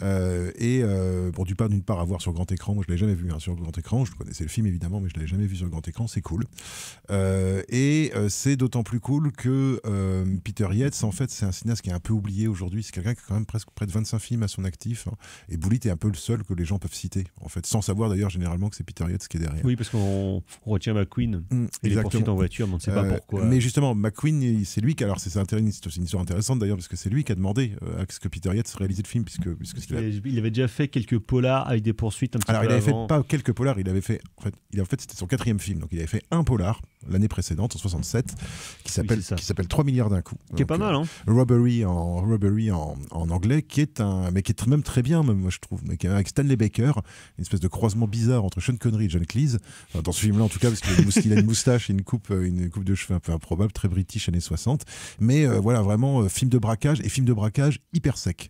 Euh, et pour euh, bon, du pas d'une part à voir sur grand écran, moi je l'ai jamais vu hein, sur grand écran, je connaissais le film évidemment, mais je l'avais jamais vu sur grand écran, c'est cool. Euh, et c'est d'autant plus cool que Peter Yates, en fait, c'est un cinéaste qui est un peu oublié aujourd'hui, c'est quelqu'un qui a quand même presque près de 25 films à son actif, hein. et Bullitt est un peu le seul que les gens peuvent citer, en fait, sans savoir d'ailleurs généralement que c'est Peter Yates qui est derrière. Oui, parce qu'on retient McQueen mm, et les en voiture, mais on ne sait pas pourquoi. Mais justement, McQueen, c'est lui qui, alors c'est une histoire intéressante d'ailleurs, parce que c'est lui qui a demandé à ce que Peter Yates réaliser le film puisque, puisque il, avait, déjà fait quelques polars avec des poursuites un petit alors, il avait fait pas quelques polars, il avait fait en fait, il, en fait c'était son quatrième film, donc il avait fait un polar l'année précédente en 67 qui s'appelle qui s'appelle 3 milliards d'un coup. Qui est pas mal hein. Euh, Robbery en Robbery en, en, anglais qui est un mais qui est même très bien même, moi je trouve mais qui avec Stanley Baker, une espèce de croisement bizarre entre Sean Connery et John Cleese dans ce film là en tout cas parce qu'il a une moustache et une coupe euh, une coupe de cheveux un peu improbable, très british années 60 mais euh, voilà vraiment film de braquage et film de braquage hyper sec.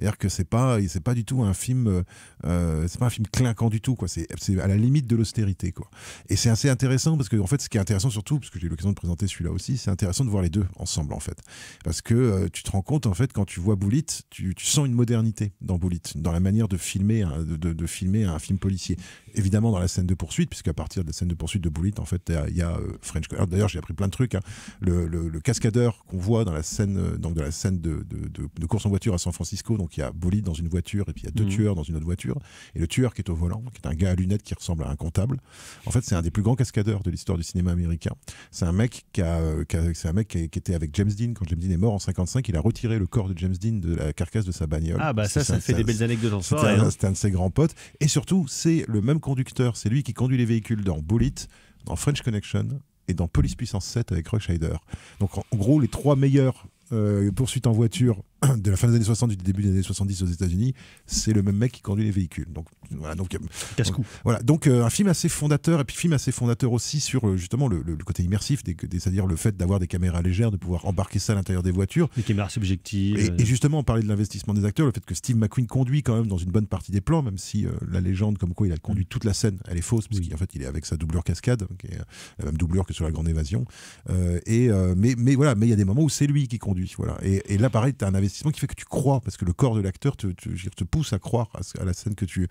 C'est-à-dire que c'est pas, c'est pas du tout un film, euh, euh, c'est pas un film clinquant du tout, quoi. C'est, à la limite de l'austérité, quoi. Et c'est assez intéressant parce que, en fait, ce qui est intéressant surtout, parce que j'ai eu l'occasion de présenter celui-là aussi, c'est intéressant de voir les deux ensemble, en fait, parce que euh, tu te rends compte, en fait, quand tu vois Bullitt, tu, sens une modernité dans Bullitt, dans la manière de filmer, de, filmer un film policier. Évidemment, dans la scène de poursuite, puisqu'à partir de la scène de poursuite de Bullitt, en fait, il y a, French. D'ailleurs, j'ai appris plein de trucs. Hein. Le, cascadeur qu'on voit dans la scène, donc de la scène de course en voiture à San Francisco, donc donc il y a Bolide dans une voiture et puis il y a deux mm. tueurs dans une autre voiture. Et le tueur qui est au volant, qui est un gars à lunettes qui ressemble à un comptable, en fait c'est un des plus grands cascadeurs de l'histoire du cinéma américain. C'est un mec, qui, a, euh, un mec qui, était avec James Dean quand James Dean est mort en 55. Il a retiré le corps de James Dean de la carcasse de sa bagnole. Ah bah ça, ça, fait des belles anecdotes en C'était un, hein. un de ses grands potes. Et surtout, c'est le même conducteur. C'est lui qui conduit les véhicules dans Bullitt, dans French Connection et dans Police Puissance 7 avec Rush Hider. Donc en gros, les trois meilleurs euh, poursuite en voiture de la fin des années 60 du début des années 70 aux États-Unis, c'est le même mec qui conduit les véhicules. Donc voilà, donc euh, euh, un film assez fondateur et puis film assez fondateur aussi sur justement le, côté immersif, c'est-à-dire le fait d'avoir des caméras légères, de pouvoir embarquer ça à l'intérieur des voitures. Des caméras subjectives. Et, justement, on parlait de l'investissement des acteurs, le fait que Steve McQueen conduit quand même dans une bonne partie des plans, même si la légende comme quoi il a conduit toute la scène, elle est fausse parce qu'en fait il est avec sa doublure cascade, qui la même doublure que sur la Grande Évasion. et mais mais voilà, mais il y a des moments où c'est lui qui conduit et, là, pareil, tu as un investissement qui fait que tu crois, parce que le corps de l'acteur te, pousse à croire à, la scène que tu,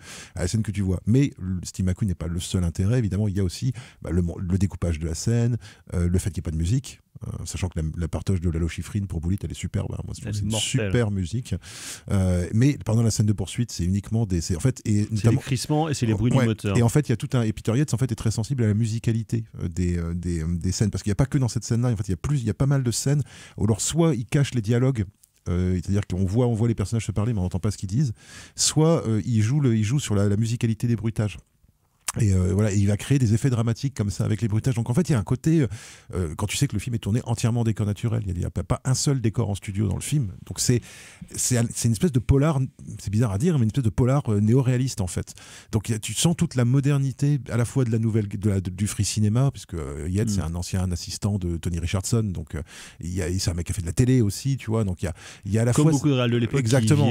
vois. Mais Steve McQueen n'est pas le seul intérêt, évidemment. Il y a aussi bah, le, découpage de la scène, euh, le fait qu'il n'y ait pas de musique. Euh, sachant que la, partage de la lochifrine pour Boulit elle est superbe. Hein. c'est une super musique. Euh, mais pendant la scène de poursuite, c'est uniquement des. En fait, et les crissements et c'est les bruits du moteur. Et en fait, il y a tout un. Peter Yates, en fait, est très sensible à la musicalité euh, des, des, scènes. Parce qu'il n'y a pas que dans cette scène-là. En fait, il y, a plus, il y a pas mal de scènes où, alors, soit il cache les dialogues c'est-à-dire qu'on voit, on voit les personnages se parler, mais on n'entend pas ce qu'ils disent. Soit il joue le, sur la musicalité des bruitages. Et euh, voilà, il va créer des effets dramatiques comme ça avec les bruitages. Donc en fait, il y a un côté, euh, euh, quand tu sais que le film est tourné entièrement en décor naturel, il n'y a, pas un seul décor en studio dans le film. Donc c'est c'est une espèce de polar, c'est bizarre à dire, mais une espèce de polar néo-réaliste en fait. Donc tu sens toute la modernité à la fois de la nouvelle, de la, du free cinéma, puisque Yed c'est mm. un ancien assistant de Tony Richardson, donc il a c'est un mec qui a fait de la télé aussi, tu vois. Donc il y a, y a à la fois. beaucoup de de l'époque exactement,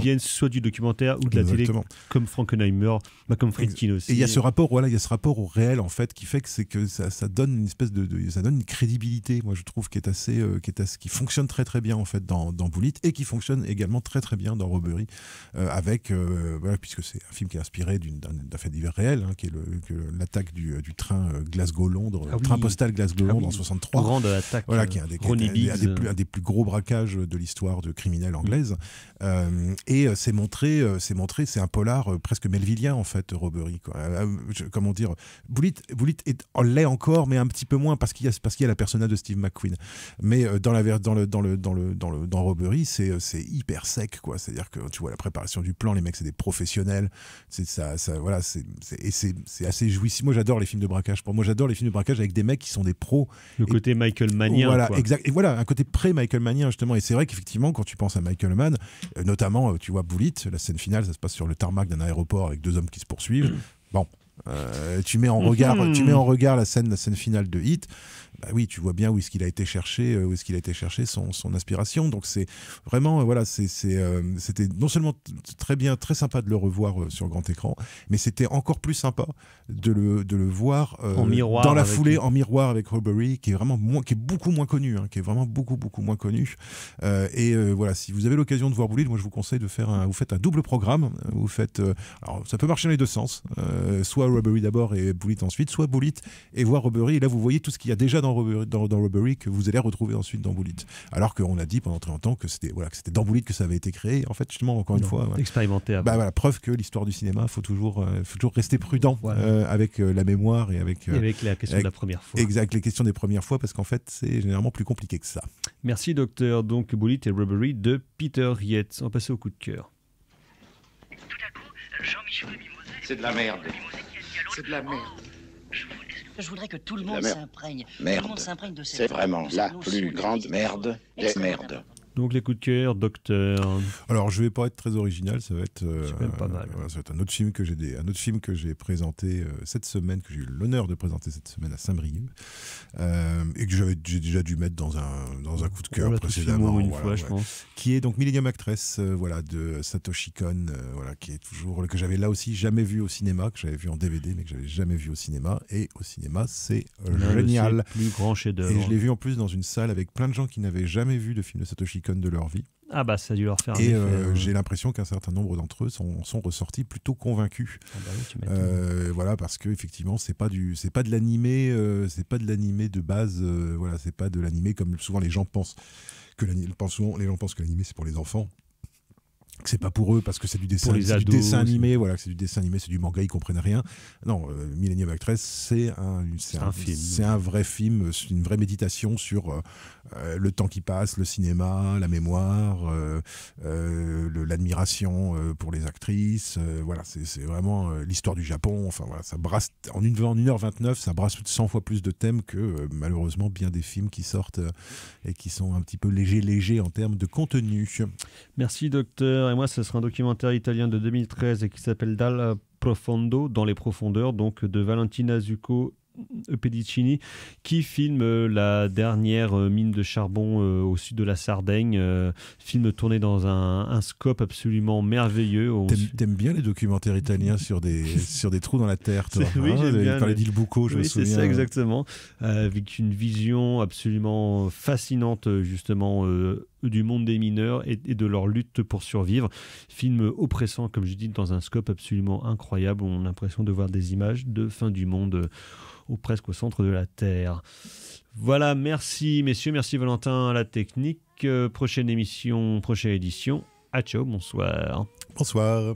viennent, soit du documentaire ou de la télé, comme Frankenheimer, bah, comme Friedkin aussi ce rapport, voilà, il y a ce rapport au réel en fait qui fait que c'est que ça, donne une espèce de, ça donne une crédibilité, moi je trouve, qui est assez, euh, qui est assez, qui fonctionne très très bien en fait dans, dans et qui fonctionne également très très bien dans Robbery, euh, avec euh, voilà, puisque c'est un film qui est inspiré d'un fait divers réel, hein, qui est l'attaque du, du, train Glasgow-Londres, ah train postal Glasgow-Londres ah en 63, grande attaque, voilà, qui est des, qui des, plus, un des plus, gros braquages de l'histoire de criminelle anglaise, et c'est montré, c'est montré, c'est un polar presque melvillien en fait, Robbery. Quoi euh, euh, comment dire, Bullitt, l'est encore, mais un petit peu moins parce qu'il y a parce qu'il y a la persona de Steve McQueen. Mais euh, dans la dans le dans le dans le dans dans Robbery, c'est c'est hyper sec quoi. C'est-à-dire que tu vois la préparation du plan, les mecs c'est des professionnels. C'est ça, voilà, et c'est assez jouissif. Moi j'adore les films de braquage. Pour moi j'adore les films de braquage avec des mecs qui sont des pros. Le côté Michael Mannien. Voilà, exact. Et voilà un côté pré Michael Mannien justement. Et c'est vrai qu'effectivement quand tu penses à Michael Mann, notamment tu vois Bullitt, la scène finale, ça se passe sur le tarmac d'un aéroport avec deux hommes qui se poursuivent. Bon, euh, tu mets en regard, tu mets en mhm. regard la scène, la scène finale de Hit. Bah oui, tu vois bien où est-ce qu'il a été cherché, euh, où est-ce qu'il a été cherché son, inspiration. Donc c'est vraiment, euh, voilà, euh, c'était non seulement très bien, très sympa de le revoir sur grand écran, mais c'était encore plus sympa de le, de le voir dans la foulée, en miroir avec Robbery, qui est vraiment qui est beaucoup moins connu, hein, qui est vraiment beaucoup beaucoup moins connu. et voilà, si vous avez l'occasion de voir bullet moi je vous conseille de faire, un, vous faites un double programme, vous faites, alors ça peut marcher dans les deux sens, soit Robbery d'abord et bullet ensuite, soit Bullitt et voir Robbery. Et là vous voyez tout ce qu'il y a déjà dans dans, Robbery, que vous allez retrouver ensuite dans Bullet. Alors qu'on a dit pendant très longtemps que c'était voilà, que c'était dans Bullet que ça avait été créé. En fait, justement, encore une fois, expérimenté. Bah, voilà, preuve que l'histoire du cinéma, faut toujours, euh, faut toujours rester prudent euh, avec euh, la mémoire et avec, et avec la question de la première fois. Exact, les questions des premières fois, parce qu'en fait, c'est généralement plus compliqué que ça. Merci, docteur. Donc, Bullet et Robbery de Peter Yates. On passer au coup de cœur. Tout à coup, Jean-Michel C'est de la merde. C'est de la oh, merde. Je voudrais que tout le monde s'imprègne. Merde. C'est vraiment la plus grande merde des merdes. Donc les coups de cœur, Docteur. Alors je vais pas être très original, ça va être, C'est même pas euh, mal. un autre film que j'ai un autre film que j'ai présenté euh, cette semaine, que j'ai eu l'honneur de présenter cette semaine à Saint-Brieuc euh, et que j'avais j'ai déjà dû mettre dans un dans un coup de cœur précédemment, une fois, je pense. qui est donc Millennium Actress, voilà de Satoshi Kon, voilà qui est toujours que j'avais là aussi jamais vu au cinéma, que j'avais vu en DVD mais que j'avais jamais vu au cinéma et au cinéma c'est génial. Le plus grand chef-d'œuvre. Et je l'ai vu en plus dans une salle avec plein de gens qui n'avaient jamais vu de film de Satoshi Kon de leur vie. Ah bah ça a dû leur faire. Et euh, hein. j'ai l'impression qu'un certain nombre d'entre eux sont, ressortis plutôt convaincus. Ah bah euh, voilà parce que effectivement c'est pas du c'est pas de l'animé euh, c'est pas de l'animé de base voilà c'est pas de l'animé comme souvent les gens pensent que pensent souvent, les gens pensent que l'animé c'est pour les enfants que c'est pas pour eux parce que c'est du dessin, animé, voilà, c'est du dessin animé, c'est du manga, ils comprennent rien. Non, euh, Millennium Actress, c'est un, c'est un, film, c'est un vrai film, c'est une vraie méditation sur euh, euh, le temps qui passe, le cinéma, la mémoire, l'admiration pour les actrices. voilà, c'est, vraiment l'histoire du Japon. Enfin ça brasse en une en 1h29, ça brasse 100 fois plus de thèmes que malheureusement bien des films qui sortent et qui sont un petit peu légers, légers en termes de contenu. Merci docteur et moi, ce sera un documentaire italien de 2013 qui s'appelle Dal Profondo, dans les profondeurs, donc de Valentina Zucco euh, Pedicini, qui filme euh, la dernière euh, mine de charbon au sud de la Sardaigne. film tourné dans un, scope absolument merveilleux. T'aimes bien les documentaires italiens sur des, sur des trous dans la terre, toi Oui, ah, j'aime je me souviens. c'est ça, exactement. Avec une vision absolument fascinante, justement, du monde des mineurs et, de leur lutte pour survivre. Film oppressant, comme je dis, dans un scope absolument incroyable. On a l'impression de voir des images de fin du monde ou presque au centre de la Terre. Voilà, merci messieurs, merci Valentin à la technique. Euh, prochaine émission, prochaine édition. A bonsoir. Bonsoir.